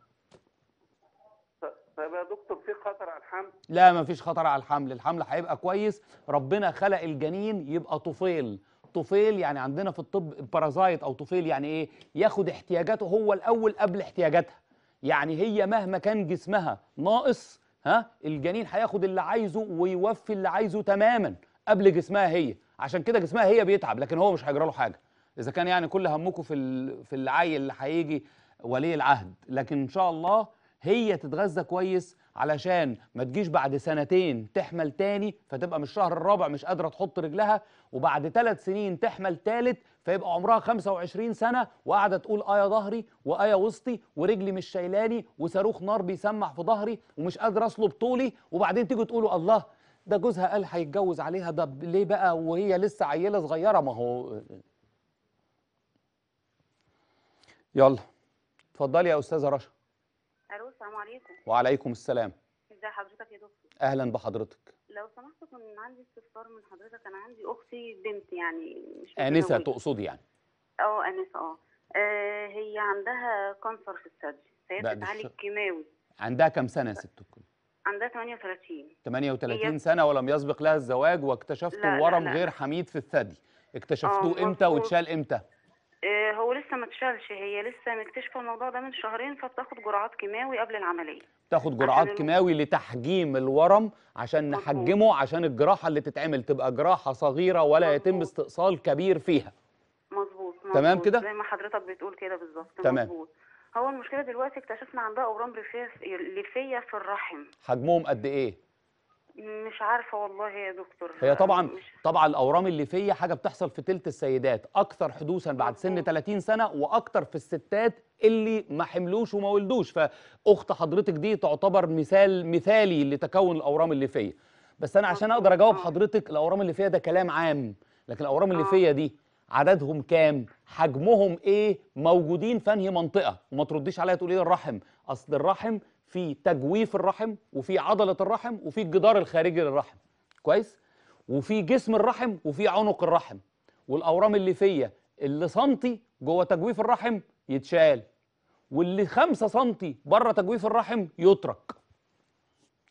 طيب يا دكتور في خطر على الحمل لا مفيش خطر على الحمل الحمل هيبقى كويس ربنا خلق الجنين يبقى طفيل طفيل يعني عندنا في الطب بارازايت او طفيل يعني ايه ياخد احتياجاته هو الاول قبل احتياجاتها يعني هي مهما كان جسمها ناقص ها الجنين هياخد اللي عايزه ويوفي اللي عايزه تماما قبل جسمها هي عشان كده جسمها هي بيتعب لكن هو مش هيجرى له حاجه اذا كان يعني كل همكم في في العيل اللي هيجي ولي العهد لكن ان شاء الله هي تتغذى كويس علشان ما تجيش بعد سنتين تحمل تاني فتبقى من الشهر الرابع مش قادره تحط رجلها وبعد ثلاث سنين تحمل ثالث فيبقى عمرها 25 سنه وقاعده تقول اه يا ظهري واه يا وسطي ورجلي مش شايلاني وصاروخ نار بيسمع في ظهري ومش قادره اصلب طولي وبعدين تيجي تقولوا الله ده جوزها قال هيتجوز عليها ده ليه بقى وهي لسه عيله صغيره ما هو يلا اتفضلي يا استاذه رشا الو السلام عليكم وعليكم السلام ازي حضرتك يا دكتور اهلا بحضرتك لو سمحت كان عندي استفسار من حضرتك انا عندي اختي بنت يعني مش انسه تقصدي يعني اه انسه اه, آه، هي عندها كانسر في الثدي فهي بتتعالج كيماوي عندها كام سنه يا ست عندها 38 38 سنه ولم يسبق لها الزواج واكتشفتوا ورم لا لا. غير حميد في الثدي آه، اكتشفتوه امتى واتشال امتى آه، هو لسه ما اتشالش هي لسه مكتشفه الموضوع ده من شهرين فبتاخد جرعات كيماوي قبل العمليه تاخد جرعات كيماوي لتحجيم الورم عشان نحجمه مزبوط. عشان الجراحه اللي تتعمل تبقى جراحه صغيره ولا مزبوط. يتم استئصال كبير فيها مظبوط تمام كده زي ما حضرتك بتقول كده بالظبط تمام مزبوط. هو المشكله دلوقتي اكتشفنا عندها اورام ريفيه في الرحم حجمهم قد ايه مش عارفه والله يا دكتور هي طبعا طبعا الاورام الليفيه حاجه بتحصل في ثلث السيدات اكثر حدوثا بعد سن 30 سنه واكثر في الستات اللي ما حملوش وما ولدوش فاخت حضرتك دي تعتبر مثال مثالي لتكون الاورام الليفيه بس انا عشان اقدر اجاوب حضرتك الاورام الليفيه ده كلام عام لكن الاورام الليفيه آه. دي عددهم كام حجمهم ايه موجودين في انهي منطقه وما ترديش عليا تقولي الرحم اصل الرحم في تجويف الرحم وفي عضلة الرحم وفي الجدار الخارجي للرحم كويس وفي جسم الرحم وفي عنق الرحم والأورام اللي فيا اللي سنتي جوه تجويف الرحم يتشال واللي 5 سنتي بره تجويف الرحم يترك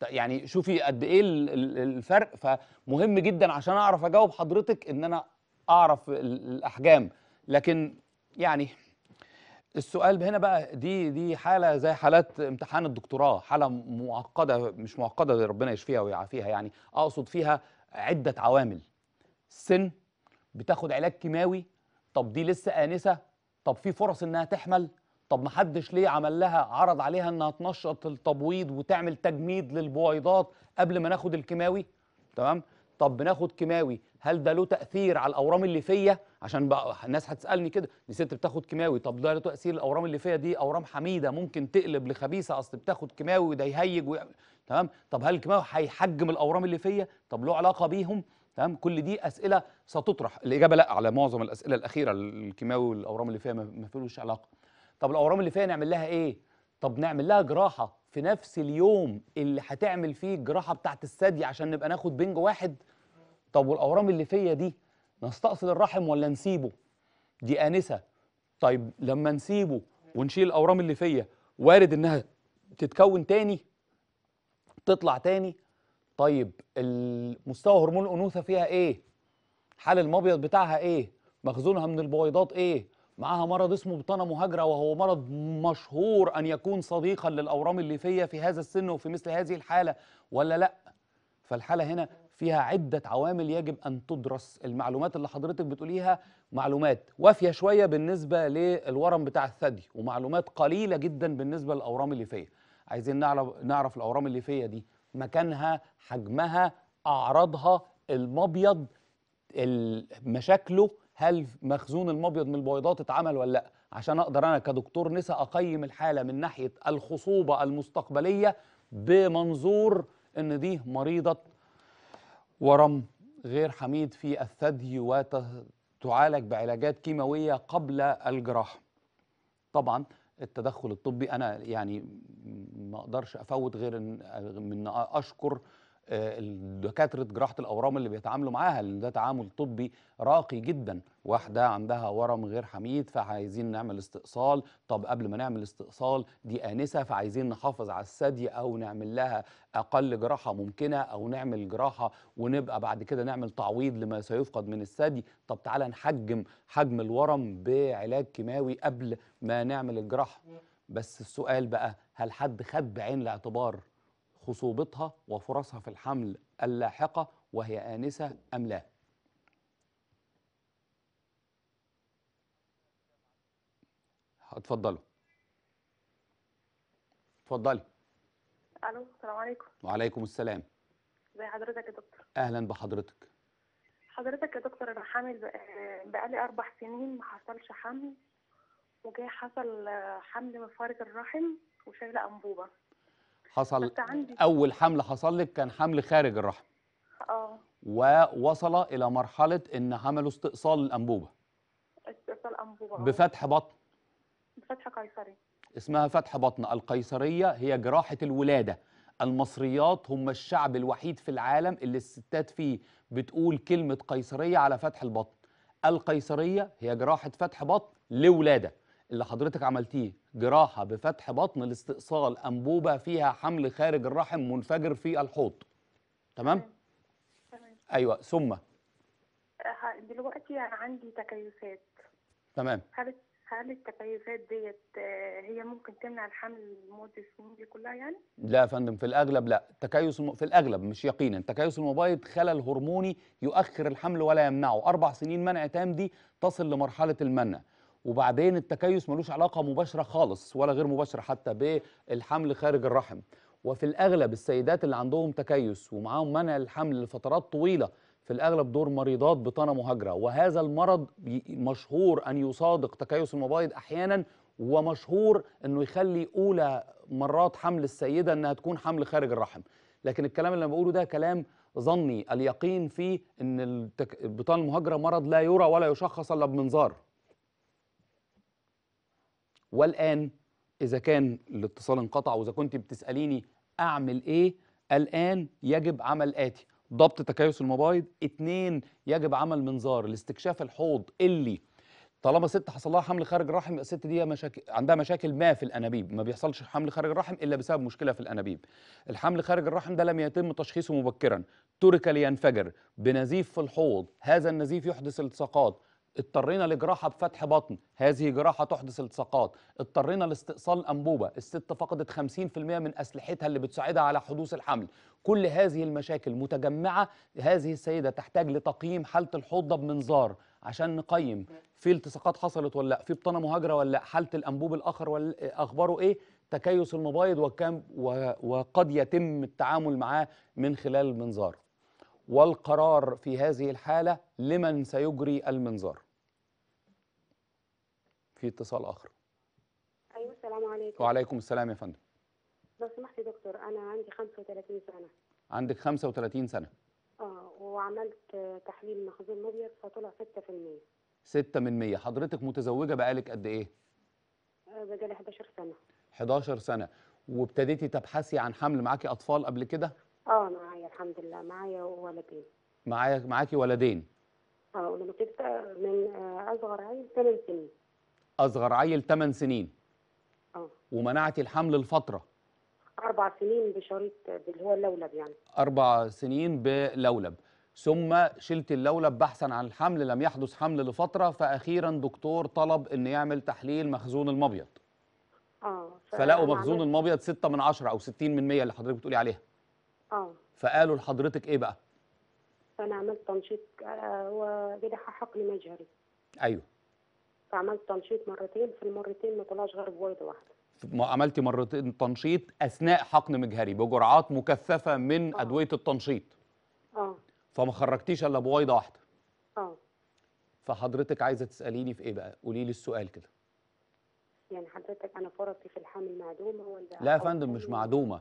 يعني شوفي قد ايه الفرق فمهم جدا عشان اعرف اجاوب حضرتك ان انا اعرف الاحجام لكن يعني السؤال هنا بقى دي دي حاله زي حالات امتحان الدكتوراه حاله معقده مش معقده ربنا يشفيها ويعافيها يعني اقصد فيها عده عوامل السن بتاخد علاج كيماوي طب دي لسه آنسة طب في فرص انها تحمل طب ما حدش ليه عمل لها عرض عليها انها تنشط التبويض وتعمل تجميد للبويضات قبل ما ناخد الكيماوي تمام طب بناخد كيماوي هل ده له تأثير على الأورام اللي فيا عشان بقى الناس هتسالني كده دي ست بتاخد كيماوي طب ده تاثير الاورام اللي فيها دي اورام حميده ممكن تقلب لخبيثه اصل بتاخد كيماوي وده يهيج ويعمل تمام طب هل الكيماوي هيحجم الاورام اللي فيا طب له علاقه بيهم تمام كل دي اسئله ستطرح الاجابه لا على معظم الاسئله الاخيره الكيماوي والاورام اللي فيها ما فيهوش علاقه طب الاورام اللي فيها نعمل لها ايه طب نعمل لها جراحه في نفس اليوم اللي هتعمل فيه الجراحه بتاعه الثدي عشان نبقى ناخد بنج واحد طب والاورام اللي فيا دي نستأصل الرحم ولا نسيبه دي آنسة طيب لما نسيبه ونشيل الأورام اللي فيا وارد إنها تتكون تاني تطلع تاني طيب مستوى هرمون الأنوثة فيها إيه حال المبيض بتاعها إيه مخزونها من البويضات إيه معاها مرض اسمه بطانة مهاجرة وهو مرض مشهور أن يكون صديقا للأورام اللي فيا في هذا السن وفي مثل هذه الحالة ولا لأ فالحالة هنا فيها عدة عوامل يجب أن تدرس المعلومات اللي حضرتك بتقوليها معلومات وافية شوية بالنسبة للورم بتاع الثدي ومعلومات قليلة جدا بالنسبة للأورام الليفية عايزين نعرف, نعرف الأورام الليفية دي مكانها حجمها أعراضها المبيض مشاكله هل مخزون المبيض من البويضات اتعمل ولا لا عشان اقدر انا كدكتور نسا اقيم الحاله من ناحيه الخصوبه المستقبليه بمنظور ان دي مريضه ورم غير حميد في الثدي وتعالج بعلاجات كيماوية قبل الجراحة طبعا التدخل الطبي أنا يعني ما أقدرش أفوت غير من أشكر دكاتره جراحه الاورام اللي بيتعاملوا معاها لان ده تعامل طبي راقي جدا واحده عندها ورم غير حميد فعايزين نعمل استئصال طب قبل ما نعمل استئصال دي انسه فعايزين نحافظ على الثدي او نعمل لها اقل جراحه ممكنه او نعمل جراحه ونبقى بعد كده نعمل تعويض لما سيفقد من الثدي طب تعالى نحجم حجم الورم بعلاج كيماوي قبل ما نعمل الجراحه بس السؤال بقى هل حد خد بعين الاعتبار خصوبتها وفرصها في الحمل اللاحقة وهي آنسة أم لا اتفضلوا اتفضلي الو السلام عليكم وعليكم السلام ازي حضرتك يا دكتور اهلا بحضرتك حضرتك يا دكتور انا حامل آه، بقالي اربع سنين ما حصلش حمل وجاي حصل آه، حمل من مفارق الرحم وشايله انبوبه حصل اول حمل حصل لك كان حمل خارج الرحم اه ووصل الى مرحله ان عملوا استئصال الانبوبه استئصال انبوبه آه. بفتح بطن بفتح قيصري اسمها فتح بطن القيصريه هي جراحه الولاده المصريات هم الشعب الوحيد في العالم اللي الستات فيه بتقول كلمه قيصريه على فتح البطن القيصريه هي جراحه فتح بطن لولاده اللي حضرتك عملتيه جراحه بفتح بطن لاستئصال انبوبه فيها حمل خارج الرحم منفجر في الحوض تمام تمام ايوه ثم آه، دلوقتي انا عندي تكيفات تمام هل هل التكيفات ديت آه، هي ممكن تمنع الحمل لمده السنين دي كلها يعني؟ لا يا فندم في الاغلب لا، تكيس الم... في الاغلب مش يقينا، تكيس المبيض خلل هرموني يؤخر الحمل ولا يمنعه، اربع سنين منع تام دي تصل لمرحله المنع، وبعدين التكيس ملوش علاقه مباشره خالص ولا غير مباشره حتى بالحمل خارج الرحم وفي الاغلب السيدات اللي عندهم تكيس ومعاهم منع الحمل لفترات طويله في الاغلب دور مريضات بطانه مهاجره وهذا المرض مشهور ان يصادق تكيس المبايض احيانا ومشهور انه يخلي اولى مرات حمل السيده انها تكون حمل خارج الرحم لكن الكلام اللي انا بقوله ده كلام ظني اليقين فيه ان البطانه المهاجره مرض لا يرى ولا يشخص الا بمنظار والآن إذا كان الاتصال انقطع وإذا كنت بتسأليني أعمل إيه الآن يجب عمل آتي ضبط تكيس المبايض اتنين يجب عمل منظار لاستكشاف الحوض اللي طالما ست حصل لها حمل خارج الرحم الست دي مشاكل عندها مشاكل ما في الانابيب ما بيحصلش حمل خارج الرحم الا بسبب مشكله في الانابيب الحمل خارج الرحم ده لم يتم تشخيصه مبكرا ترك لينفجر بنزيف في الحوض هذا النزيف يحدث التصاقات اضطرينا لجراحه بفتح بطن هذه جراحه تحدث التصاقات اضطرينا لاستئصال انبوبه الست فقدت 50% من اسلحتها اللي بتساعدها على حدوث الحمل كل هذه المشاكل متجمعه هذه السيده تحتاج لتقييم حاله الحوضه بمنظار عشان نقيم في التصاقات حصلت ولا لا في بطانه مهاجره ولا لا حاله الانبوب الاخر ولا اخباره ايه تكيس المبايض وكم وقد يتم التعامل معاه من خلال المنظار والقرار في هذه الحالة لمن سيجري المنظار في اتصال آخر أيوة السلام عليكم وعليكم السلام يا فندم لو سمحت دكتور أنا عندي 35 سنة عندك 35 سنة اه وعملت تحليل مخزون مبيض فطلع 6% 6 من 100 حضرتك متزوجة بقالك قد إيه؟ آه، بقالي 11 سنة 11 سنة وابتديتي تبحثي عن حمل معاكي أطفال قبل كده؟ اه معايا الحمد لله معايا ولدين معايا معاكي ولدين اه ولما ولدت من آه، اصغر عيل 8 سنين اصغر عيل 8 سنين اه ومنعتي الحمل لفتره اربع سنين بشريط اللي هو اللولب يعني اربع سنين بلولب ثم شلت اللولب بحثا عن الحمل لم يحدث حمل لفتره فاخيرا دكتور طلب ان يعمل تحليل مخزون المبيض اه فلقوا مخزون المبيض 6 من 10 او 60 من 100 اللي حضرتك بتقولي عليها اه اه فقالوا لحضرتك ايه بقى؟ فانا عملت تنشيط آه، وجرح حقن مجهري ايوه فعملت تنشيط مرتين في المرتين ما طلعش غير بويضه واحده ما عملتي مرتين تنشيط اثناء حقن مجهري بجرعات مكثفه من أوه. ادويه التنشيط اه فما خرجتيش الا بويضه واحده اه فحضرتك عايزه تساليني في ايه بقى قولي لي السؤال كده يعني حضرتك انا فرصي في الحمل معدومه ولا لا يا فندم مش معدومه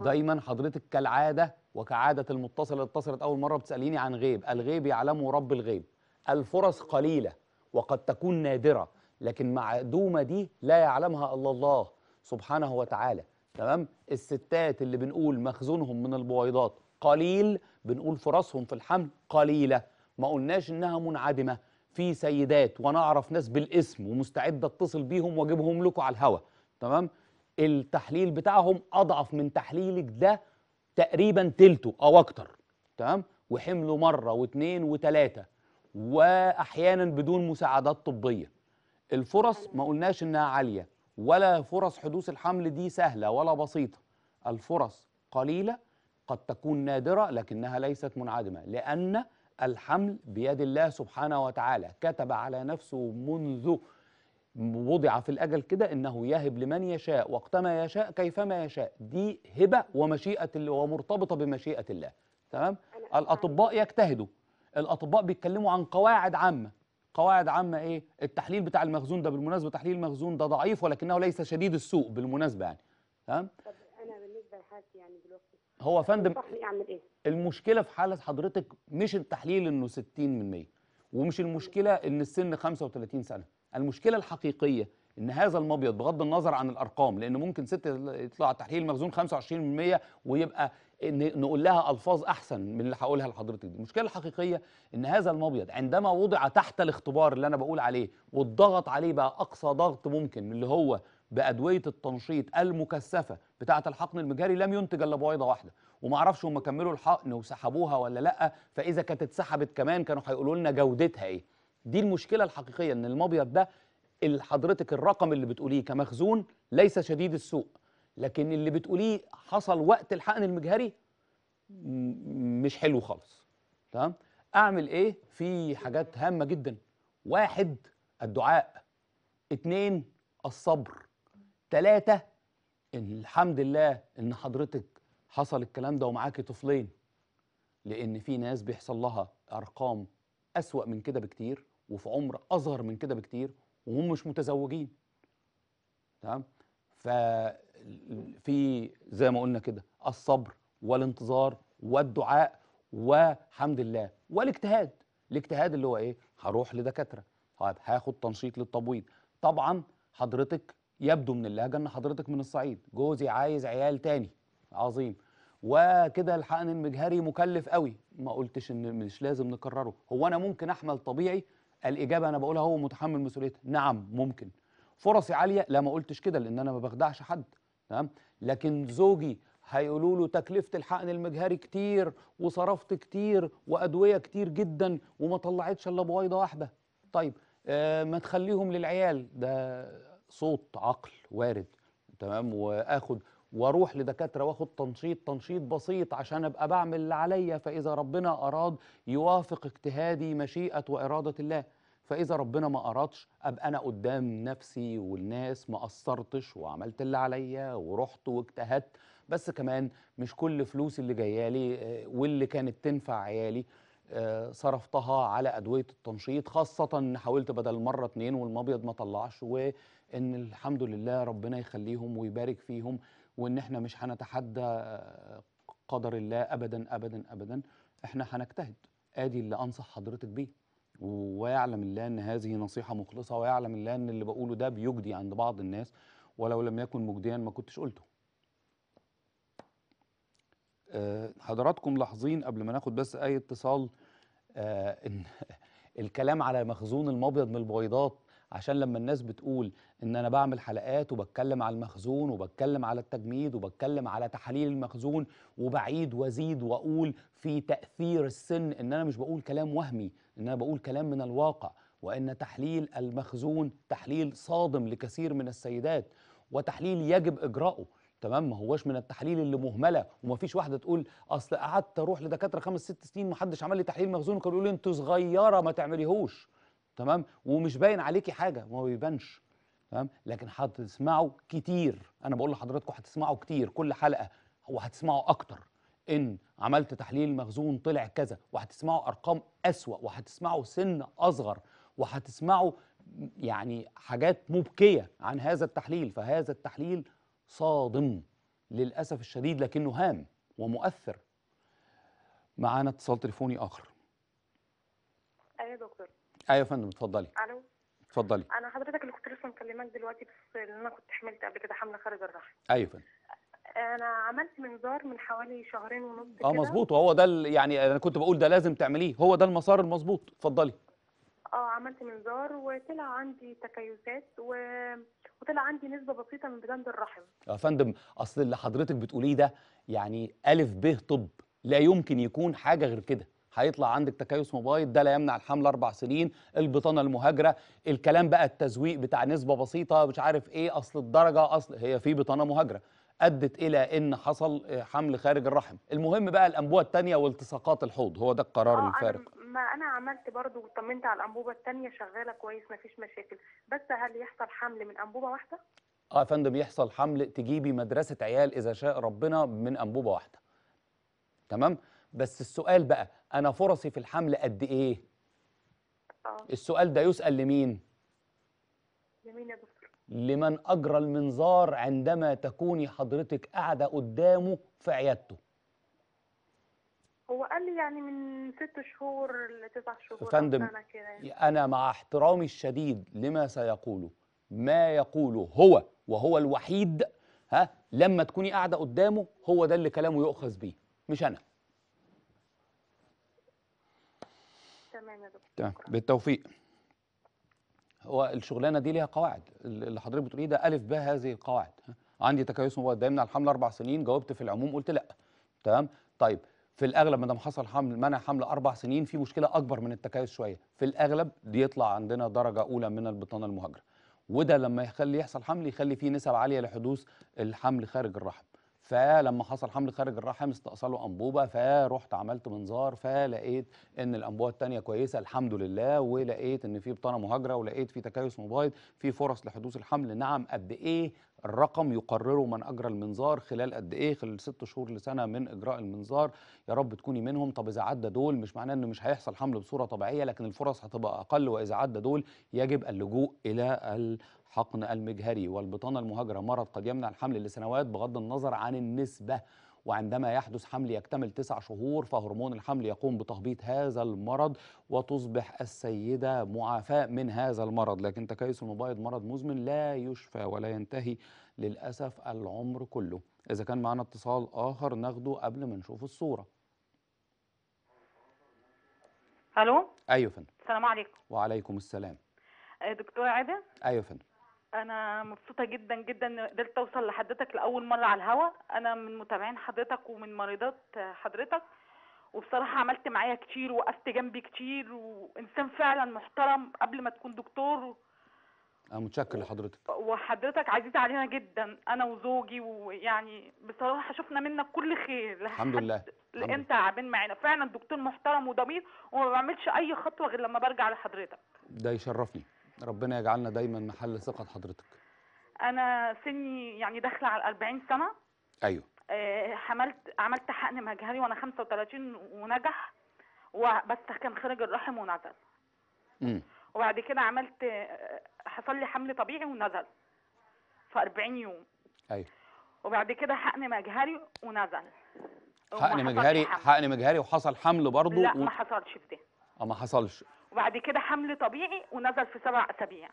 دايما حضرتك كالعاده وكعاده المتصل اللي اتصلت اول مره بتساليني عن غيب الغيب يعلمه رب الغيب الفرص قليله وقد تكون نادره لكن معدومه دي لا يعلمها الا الله سبحانه وتعالى تمام الستات اللي بنقول مخزونهم من البويضات قليل بنقول فرصهم في الحمل قليله ما قلناش انها منعدمه في سيدات وانا اعرف ناس بالاسم ومستعده اتصل بيهم واجيبهم لكم على الهوا تمام التحليل بتاعهم اضعف من تحليلك ده تقريبا تلته او اكتر تمام وحملوا مره واثنين وثلاثه واحيانا بدون مساعدات طبيه الفرص ما قلناش انها عاليه ولا فرص حدوث الحمل دي سهله ولا بسيطه الفرص قليله قد تكون نادره لكنها ليست منعدمه لان الحمل بيد الله سبحانه وتعالى كتب على نفسه منذ وضع في الأجل كده إنه يهب لمن يشاء وقتما يشاء كيفما يشاء دي هبة ومشيئة ومرتبطة بمشيئة الله تمام الأطباء يجتهدوا الأطباء بيتكلموا عن قواعد عامة قواعد عامة إيه التحليل بتاع المخزون ده بالمناسبة تحليل المخزون ده ضعيف ولكنه ليس شديد السوء بالمناسبة يعني تمام طب أنا بالنسبة لحالتي يعني دلوقتي هو فندم أعمل إيه؟ المشكلة في حالة حضرتك مش التحليل إنه 60 من 100 ومش المشكلة إن السن 35 سنة المشكله الحقيقيه ان هذا المبيض بغض النظر عن الارقام لان ممكن ست يطلع التحليل المخزون 25% ويبقى نقول لها الفاظ احسن من اللي هقولها لحضرتك دي المشكله الحقيقيه ان هذا المبيض عندما وضع تحت الاختبار اللي انا بقول عليه والضغط عليه بقى اقصى ضغط ممكن من اللي هو بادويه التنشيط المكثفه بتاعه الحقن المجهري لم ينتج الا بويضه واحده وما اعرفش هم كملوا الحقن وسحبوها ولا لا فاذا كانت اتسحبت كمان كانوا هيقولوا لنا جودتها ايه دي المشكله الحقيقيه ان المبيض ده اللي حضرتك الرقم اللي بتقوليه كمخزون ليس شديد السوء لكن اللي بتقوليه حصل وقت الحقن المجهري مش حلو خالص تمام اعمل ايه في حاجات هامه جدا واحد الدعاء اتنين الصبر تلاتة الحمد لله ان حضرتك حصل الكلام ده ومعاكي طفلين لان في ناس بيحصل لها ارقام اسوأ من كده بكتير وفي عمر اصغر من كده بكتير وهم مش متزوجين تمام ففي زي ما قلنا كده الصبر والانتظار والدعاء وحمد الله والاجتهاد الاجتهاد اللي هو ايه هروح لدكاتره طيب هاخد تنشيط للتبويض طبعا حضرتك يبدو من اللهجه ان حضرتك من الصعيد جوزي عايز عيال تاني عظيم وكده الحقن المجهري مكلف قوي ما قلتش ان مش لازم نكرره هو انا ممكن احمل طبيعي الاجابه انا بقولها هو متحمل مسؤوليتها نعم ممكن فرصي عاليه لا ما قلتش كده لان انا ما بخدعش حد تمام لكن زوجي هيقولوا له تكلفه الحقن المجهري كتير وصرفت كتير وادويه كتير جدا وما طلعتش الا بويضه واحده طيب آه ما تخليهم للعيال ده صوت عقل وارد تمام واخد واروح لدكاتره واخد تنشيط تنشيط بسيط عشان ابقى بعمل اللي عليا فاذا ربنا اراد يوافق اجتهادي مشيئه واراده الله فاذا ربنا ما ارادش ابقى انا قدام نفسي والناس ما قصرتش وعملت اللي عليا ورحت واجتهدت بس كمان مش كل فلوسي اللي جايه لي آه، واللي كانت تنفع عيالي آه، صرفتها على أدوية التنشيط خاصة إن حاولت بدل مرة اتنين والمبيض ما طلعش وإن الحمد لله ربنا يخليهم ويبارك فيهم وان احنا مش هنتحدى قدر الله ابدا ابدا ابدا احنا هنجتهد ادي اللي انصح حضرتك بيه ويعلم الله ان هذه نصيحه مخلصه ويعلم الله ان اللي بقوله ده بيجدي عند بعض الناس ولو لم يكن مجديا ما كنتش قلته آه، حضراتكم لاحظين قبل ما ناخد بس اي اتصال آه، ان الكلام على مخزون المبيض من البويضات عشان لما الناس بتقول ان انا بعمل حلقات وبتكلم على المخزون وبتكلم على التجميد وبتكلم على تحاليل المخزون وبعيد وازيد واقول في تاثير السن ان انا مش بقول كلام وهمي ان انا بقول كلام من الواقع وان تحليل المخزون تحليل صادم لكثير من السيدات وتحليل يجب اجراؤه تمام ما هوش من التحليل اللي مهمله ومفيش واحده تقول اصل قعدت اروح لدكاتره خمس ست سنين محدش عمل لي تحليل مخزون كانوا يقولوا لي انت صغيره ما تعمليهوش تمام ومش باين عليكي حاجه ما بيبانش تمام لكن هتسمعوا كتير انا بقول لحضراتكم هتسمعوا كتير كل حلقه وهتسمعوا اكتر ان عملت تحليل مخزون طلع كذا وهتسمعوا ارقام اسوا وهتسمعوا سن اصغر وهتسمعوا يعني حاجات مبكيه عن هذا التحليل فهذا التحليل صادم للاسف الشديد لكنه هام ومؤثر معانا اتصال تليفوني اخر ايوه يا فندم اتفضلي الو اتفضلي انا حضرتك اللي كنت لسه مكلماك دلوقتي بس ان انا كنت حملت قبل كده حمله خارج الرحم ايوه فندم انا عملت منظار من حوالي شهرين ونص اه مظبوط وهو ده يعني انا كنت بقول ده لازم تعمليه هو ده المسار المظبوط اتفضلي اه عملت منظار وطلع عندي تكيسات و... وطلع عندي نسبه بسيطه من بلند الرحم يا آه، فندم اصل اللي حضرتك بتقوليه ده يعني الف ب طب لا يمكن يكون حاجه غير كده هيطلع عندك تكيس موبايل ده لا يمنع الحمل اربع سنين البطانه المهاجره الكلام بقى التزويق بتاع نسبه بسيطه مش عارف ايه اصل الدرجه اصل هي في بطانه مهاجره ادت الى ان حصل آه، حمل خارج الرحم المهم بقى الانبوبه الثانيه والتصاقات الحوض هو ده القرار آه الفارق ما انا عملت برضو وطمنت على الانبوبه الثانيه شغاله كويس ما فيش مشاكل بس هل يحصل حمل من انبوبه واحده اه يا فندم يحصل حمل تجيبي مدرسه عيال اذا شاء ربنا من انبوبه واحده تمام بس السؤال بقى انا فرصي في الحمل قد ايه آه. السؤال ده يسال لمين لمين يا دكتور لمن اجرى المنظار عندما تكوني حضرتك قاعده قدامه في عيادته هو قال لي يعني من ست شهور لتسع شهور فندم أنا, يعني. انا مع احترامي الشديد لما سيقوله ما يقوله هو وهو الوحيد ها لما تكوني قاعده قدامه هو ده اللي كلامه يؤخذ بيه مش انا تمام يا دكتور تمام بالتوفيق هو الشغلانه دي ليها قواعد اللي حضرتك بتقوليه ده الف ب هذه القواعد عندي تكيس مبايض ده يمنع الحمل اربع سنين جاوبت في العموم قلت لا تمام طيب في الاغلب ما دام حصل حمل منع حمل اربع سنين في مشكله اكبر من التكيس شويه في الاغلب دي يطلع عندنا درجه اولى من البطانه المهاجره وده لما يخلي يحصل حمل يخلي فيه نسب عاليه لحدوث الحمل خارج الرحم فلما حصل حمل خارج الرحم استأصلوا أنبوبة فرحت عملت منظار فلقيت إن الأنبوبة التانية كويسة الحمد لله ولقيت إن في بطانة مهاجرة ولقيت في تكيس مبايض في فرص لحدوث الحمل نعم قد إيه الرقم يقرره من اجرى المنظار خلال قد ايه خلال ست شهور لسنه من اجراء المنظار يا رب تكوني منهم طب اذا عدى دول مش معناه انه مش هيحصل حمل بصوره طبيعيه لكن الفرص هتبقى اقل واذا عدى دول يجب اللجوء الى الحقن المجهري والبطانه المهاجره مرض قد يمنع الحمل لسنوات بغض النظر عن النسبه وعندما يحدث حمل يكتمل تسع شهور فهرمون الحمل يقوم بتهبيط هذا المرض وتصبح السيدة معافاة من هذا المرض لكن تكيس المبيض مرض مزمن لا يشفى ولا ينتهي للأسف العمر كله إذا كان معنا اتصال آخر ناخده قبل ما نشوف الصورة ألو أيوة فندم السلام عليكم وعليكم السلام آه، دكتورة عبا أيوة فندم انا مبسوطه جدا جدا ان قدرت اوصل لحضرتك لاول مره على الهوا انا من متابعين حضرتك ومن مريضات حضرتك وبصراحه عملت معايا كتير وقفت جنبي كتير وانسان فعلا محترم قبل ما تكون دكتور انا متشكر لحضرتك وحضرتك عزيز علينا جدا انا وزوجي ويعني بصراحه شفنا منك كل خير الحمد لله انت تعبان معانا فعلا دكتور محترم وضمير وما بعملش اي خطوه غير لما برجع لحضرتك ده يشرفني ربنا يجعلنا دايما محل ثقه حضرتك انا سني يعني داخله على 40 سنه ايوه آه، حملت عملت حقن مجهري وانا 35 ونجح وبس كان خارج الرحم ونزل امم وبعد كده عملت آه، حصل لي حمل طبيعي ونزل في 40 يوم ايوه وبعد كده حقن مجهري ونزل حقن مجهري حقن مجهري وحصل حمل برضه لا و... ما حصلش في ده اه ما حصلش وبعد كده حمل طبيعي ونزل في سبع اسابيع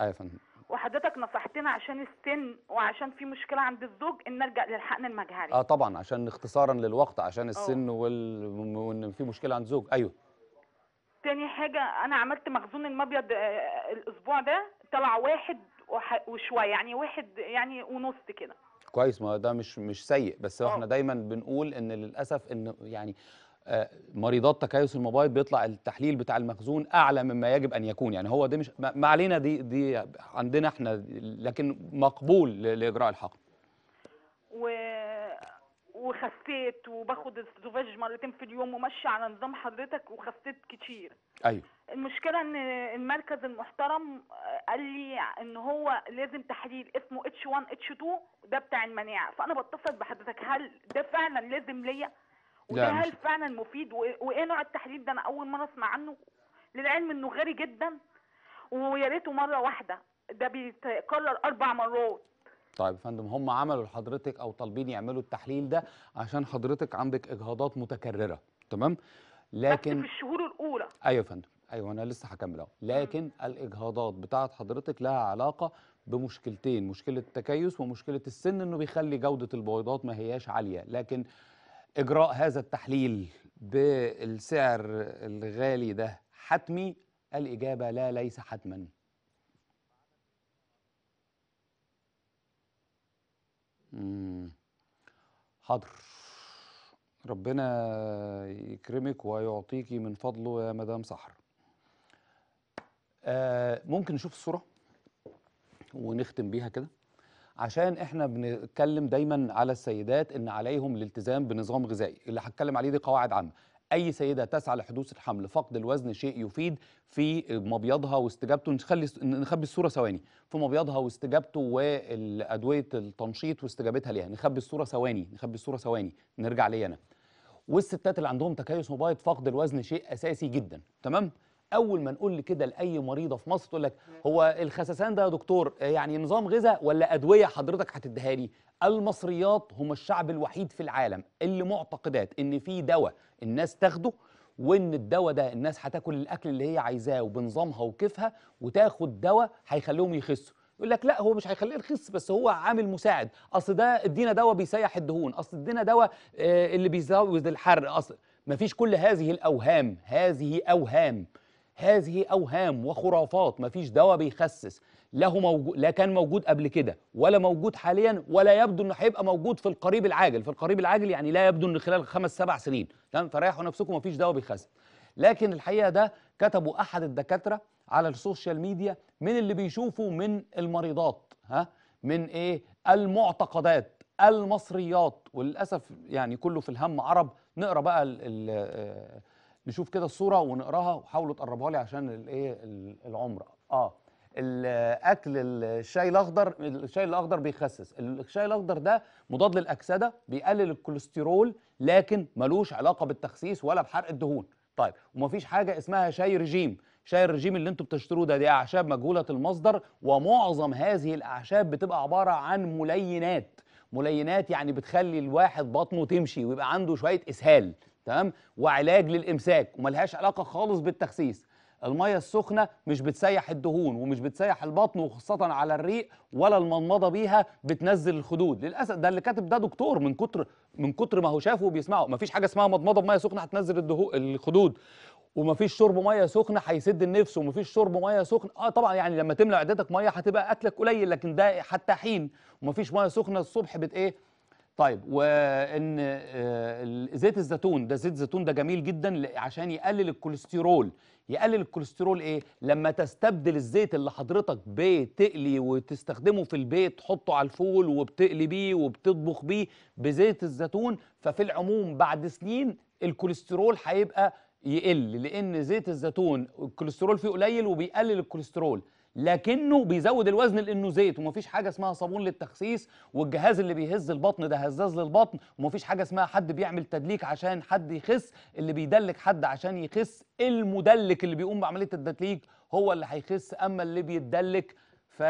ايوه فندم وحضرتك نصحتنا عشان السن وعشان في مشكله عند الزوج ان نلجا للحقن المجهري اه طبعا عشان اختصارا للوقت عشان السن وال... وان في مشكله عند الزوج ايوه تاني حاجه انا عملت مخزون المبيض آه، الاسبوع ده طلع واحد وح... وشويه يعني واحد يعني ونص كده كويس ما ده مش مش سيء بس أوه. احنا دايما بنقول ان للاسف ان يعني آه، مريضات تكيس المبايض بيطلع التحليل بتاع المخزون اعلى مما يجب ان يكون يعني هو ده مش ما علينا دي دي عندنا احنا لكن مقبول لاجراء الحقن و... وخسيت وباخد السوفاج مرتين في اليوم ومشي على نظام حضرتك وخسيت كتير ايوه المشكله ان المركز المحترم قال لي ان هو لازم تحليل اسمه اتش 1 اتش 2 ده بتاع المناعه فانا بتصل بحضرتك هل ده فعلا لازم ليا وده هل فعلا مفيد وايه نوع التحليل ده انا اول مره اسمع عنه للعلم انه غالي جدا ويا ريته مره واحده ده بيتكرر اربع مرات طيب يا فندم هم عملوا لحضرتك او طالبين يعملوا التحليل ده عشان حضرتك عندك اجهاضات متكرره تمام لكن بس في الشهور الاولى ايوه يا فندم ايوه انا لسه هكمل اهو لكن الاجهاضات بتاعه حضرتك لها علاقه بمشكلتين مشكله التكيس ومشكله السن انه بيخلي جوده البويضات ما هياش عاليه لكن اجراء هذا التحليل بالسعر الغالي ده حتمي الاجابه لا ليس حتما حاضر ربنا يكرمك ويعطيكي من فضله يا مدام صحر آه ممكن نشوف الصوره ونختم بيها كده عشان احنا بنتكلم دايما على السيدات ان عليهم الالتزام بنظام غذائي اللي هتكلم عليه دي قواعد عامه اي سيده تسعى لحدوث الحمل فقد الوزن شيء يفيد في مبيضها واستجابته نخلي نخبي الصوره ثواني في مبيضها واستجابته وادويه التنشيط واستجابتها ليها نخبي الصوره ثواني نخبي الصوره ثواني نرجع لي انا والستات اللي عندهم تكيس مبيض فقد الوزن شيء اساسي جدا تمام اول ما نقول كده لاي مريضه في مصر تقول لك هو الخسسان ده يا دكتور يعني نظام غذاء ولا ادويه حضرتك هتديها لي المصريات هم الشعب الوحيد في العالم اللي معتقدات ان في دواء الناس تاخده وان الدواء ده الناس هتاكل الاكل اللي هي عايزاه وبنظامها وكيفها وتاخد دواء هيخليهم يخسوا يقول لك لا هو مش هيخليه يخس بس هو عامل مساعد اصل ده ادينا دواء بيسيح الدهون اصل ادينا دواء آه، اللي بيزود الحرق اصل مفيش كل هذه الاوهام هذه اوهام هذه أوهام وخرافات مفيش دواء بيخسس له موجود لا كان موجود قبل كده ولا موجود حاليا ولا يبدو انه هيبقى موجود في القريب العاجل في القريب العاجل يعني لا يبدو ان خلال خمس سبع سنين تمام فريحوا نفسكم مفيش دواء بيخسس لكن الحقيقه ده كتبوا احد الدكاتره على السوشيال ميديا من اللي بيشوفوا من المريضات ها من ايه المعتقدات المصريات وللاسف يعني كله في الهم عرب نقرا بقى ال ال آه، نشوف كده الصوره ونقراها وحاولوا تقربوها لي عشان الايه العمر اه الاكل الشاي الاخضر الشاي الاخضر بيخسس الشاي الاخضر ده مضاد للاكسده بيقلل الكوليسترول لكن ملوش علاقه بالتخسيس ولا بحرق الدهون طيب ومفيش حاجه اسمها شاي رجيم شاي الرجيم اللي انتم بتشتروه ده دي اعشاب مجهوله المصدر ومعظم هذه الاعشاب بتبقى عباره عن ملينات ملينات يعني بتخلي الواحد بطنه تمشي ويبقى عنده شويه اسهال تمام وعلاج للامساك وملهاش علاقه خالص بالتخسيس الميه السخنه مش بتسيح الدهون ومش بتسيح البطن وخاصه على الريق ولا المضمضه بيها بتنزل الخدود للاسف ده اللي كاتب ده دكتور من كتر من كتر ما هو شافه وبيسمعه مفيش حاجه اسمها مضمضه بميه سخنه هتنزل الدهو الخدود ومفيش شرب ميه سخنه هيسد النفس ومفيش شرب ميه سخنه اه طبعا يعني لما تملى عدتك ميه هتبقى اكلك قليل لكن ده حتى حين ومفيش ميه سخنه الصبح بت ايه طيب وان آه، زيت الزيتون ده زيت زيتون ده جميل جدا عشان يقلل الكوليسترول يقلل الكوليسترول ايه لما تستبدل الزيت اللي حضرتك بتقلي وتستخدمه في البيت تحطه على الفول وبتقلي بيه وبتطبخ بيه بزيت الزيتون ففي العموم بعد سنين الكوليسترول هيبقى يقل لان زيت الزيتون الكوليسترول فيه قليل وبيقلل الكوليسترول لكنه بيزود الوزن لانه زيت ومفيش حاجه اسمها صابون للتخسيس والجهاز اللي بيهز البطن ده هزاز للبطن ومفيش حاجه اسمها حد بيعمل تدليك عشان حد يخس اللي بيدلك حد عشان يخس المدلك اللي بيقوم بعمليه التدليك هو اللي هيخس اما اللي بيدلك ف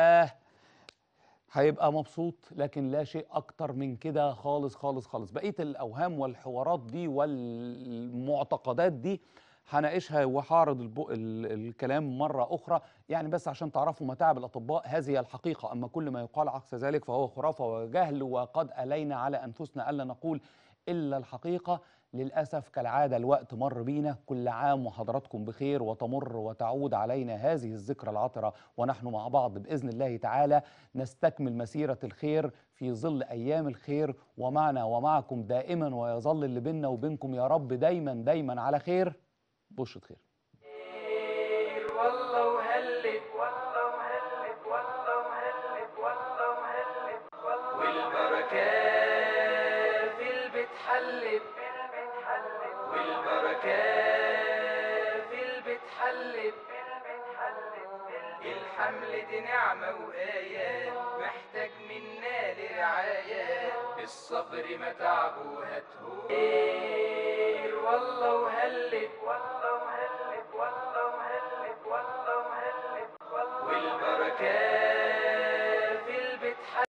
هيبقى مبسوط لكن لا شيء اكتر من كده خالص خالص خالص بقيه الاوهام والحوارات دي والمعتقدات دي هناقشها وحارض الكلام مرة أخرى يعني بس عشان تعرفوا متاعب الأطباء هذه الحقيقة أما كل ما يقال عكس ذلك فهو خرافة وجهل وقد ألينا على أنفسنا ألا نقول إلا الحقيقة للأسف كالعادة الوقت مر بينا كل عام وحضراتكم بخير وتمر وتعود علينا هذه الذكرى العطرة ونحن مع بعض بإذن الله تعالى نستكمل مسيرة الخير في ظل أيام الخير ومعنا ومعكم دائما ويظل اللي بيننا وبينكم يا رب دايما دايما على خير بشرة خير والله والله والله والله والبركات والبركات الحمل دي نعمة وآية محتاج منا لرعاية بالصبر ما تعبوا هاتهم والله وهلت والله Yeah.